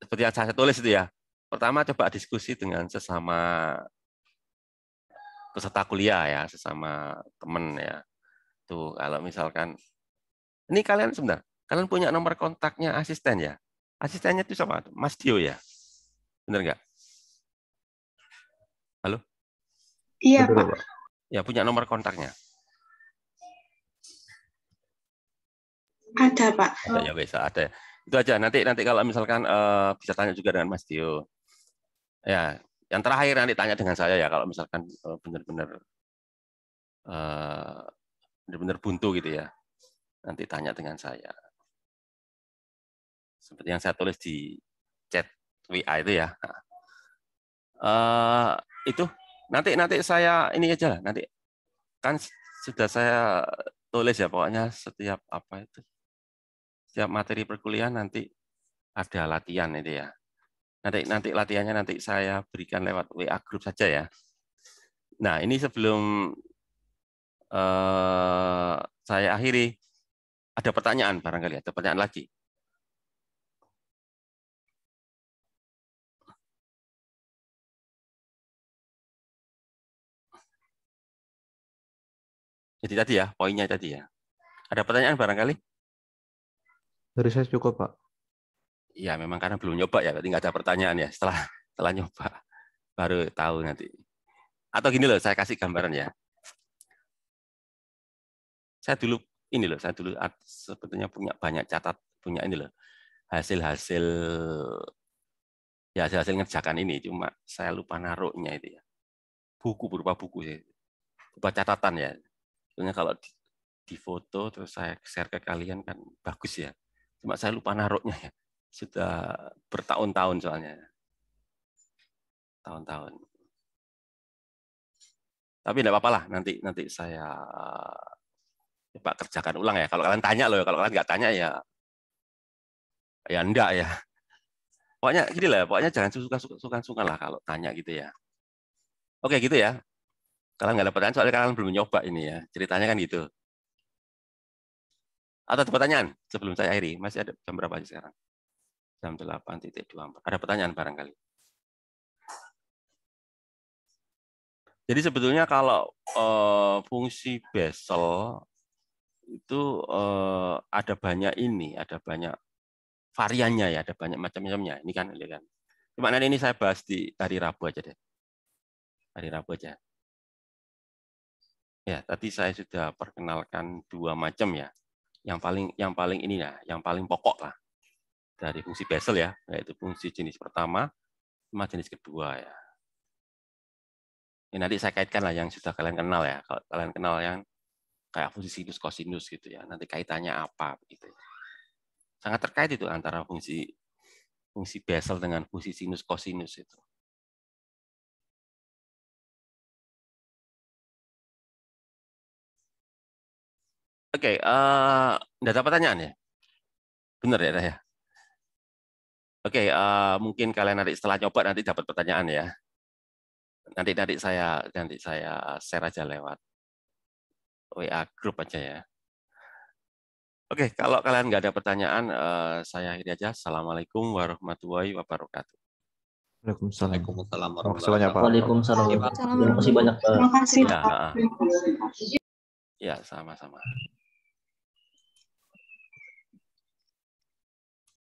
seperti yang saya tulis itu ya. Pertama coba diskusi dengan sesama peserta kuliah ya, sesama teman ya. Tuh kalau misalkan ini kalian sebentar, kalian punya nomor kontaknya asisten ya? Asistennya itu siapa? Mas Tio ya? Benar nggak? Halo? Iya, Betul, Pak. Pak. Ya, punya nomor kontaknya? Ada, Pak. Ada ya, bisa. Ada. Itu aja. Nanti nanti kalau misalkan uh, bisa tanya juga dengan Mas Tio. Ya, yang terakhir nanti tanya dengan saya ya kalau misalkan benar-benar uh, benar-benar eh, buntu gitu ya. Nanti tanya dengan saya seperti yang saya tulis di chat WA itu ya. Uh, itu nanti nanti saya ini aja lah nanti kan sudah saya tulis ya pokoknya setiap apa itu setiap materi perkuliahan nanti ada latihan itu ya nanti nanti latihannya nanti saya berikan lewat WA grup saja ya nah ini sebelum uh, saya akhiri ada pertanyaan barangkali ada pertanyaan lagi Jadi tadi ya, poinnya tadi ya. Ada pertanyaan barangkali? Dari saya cukup, Pak. Ya memang karena belum nyoba ya, berarti nggak ada pertanyaan ya. Setelah setelah nyoba baru tahu nanti. Atau gini loh, saya kasih gambaran ya. Saya dulu ini loh, saya dulu sebetulnya punya banyak catat, punya ini loh hasil-hasil ya hasil-hasil ngerjakan ini cuma saya lupa naruhnya itu ya buku berupa buku ya berupa catatan ya Soalnya kalau di, di foto terus saya share ke kalian kan bagus ya. Cuma saya lupa naruhnya ya. Sudah bertahun-tahun soalnya. Tahun-tahun. Tapi tidak apa-apa lah nanti nanti saya eh, coba kerjakan ulang ya. Kalau kalian tanya loh, kalau kalian nggak tanya ya ya enggak ya. Pokoknya gini lah, pokoknya jangan suka suka lah kalau tanya gitu ya. Oke gitu ya. Kalian nggak dapat pertanyaan soalnya kalian belum nyoba ini ya. Ceritanya kan gitu. Atau ada pertanyaan sebelum saya akhiri? Masih ada jam berapa aja sekarang? Jam 8.24. Ada pertanyaan barangkali? Jadi sebetulnya kalau uh, fungsi Bessel itu uh, ada banyak ini, ada banyak variannya ya, ada banyak macam-macamnya. Ini kan, ini kan. Cuma nanti ini saya bahas di hari Rabu aja deh. Hari Rabu aja. Ya, tadi saya sudah perkenalkan dua macam ya. Yang paling yang paling ini ya, yang paling pokok lah dari fungsi Bessel ya, yaitu fungsi jenis pertama sama jenis kedua ya. Ini ya, nanti saya kaitkan lah yang sudah kalian kenal ya. Kalau kalian kenal yang kayak fungsi sinus kosinus gitu ya. Nanti kaitannya apa gitu. Ya. Sangat terkait itu antara fungsi fungsi Bessel dengan fungsi sinus kosinus itu. Oke, okay, uh, eh, ada pertanyaan ya? Benar ya, ya? Oke, okay, uh, eh, mungkin kalian nanti setelah coba nanti dapat pertanyaan ya. Nanti nanti saya nanti saya share aja lewat WA grup aja ya. Oke, okay, kalau kalian nggak ada pertanyaan, uh, saya akhiri aja. Assalamualaikum warahmatullahi wabarakatuh. Waalaikumsalam. warahmatullahi wabarakatuh. Waalaikumsalam. Terima kasih banyak Terima kasih. Ya, ah, ah. ya sama-sama.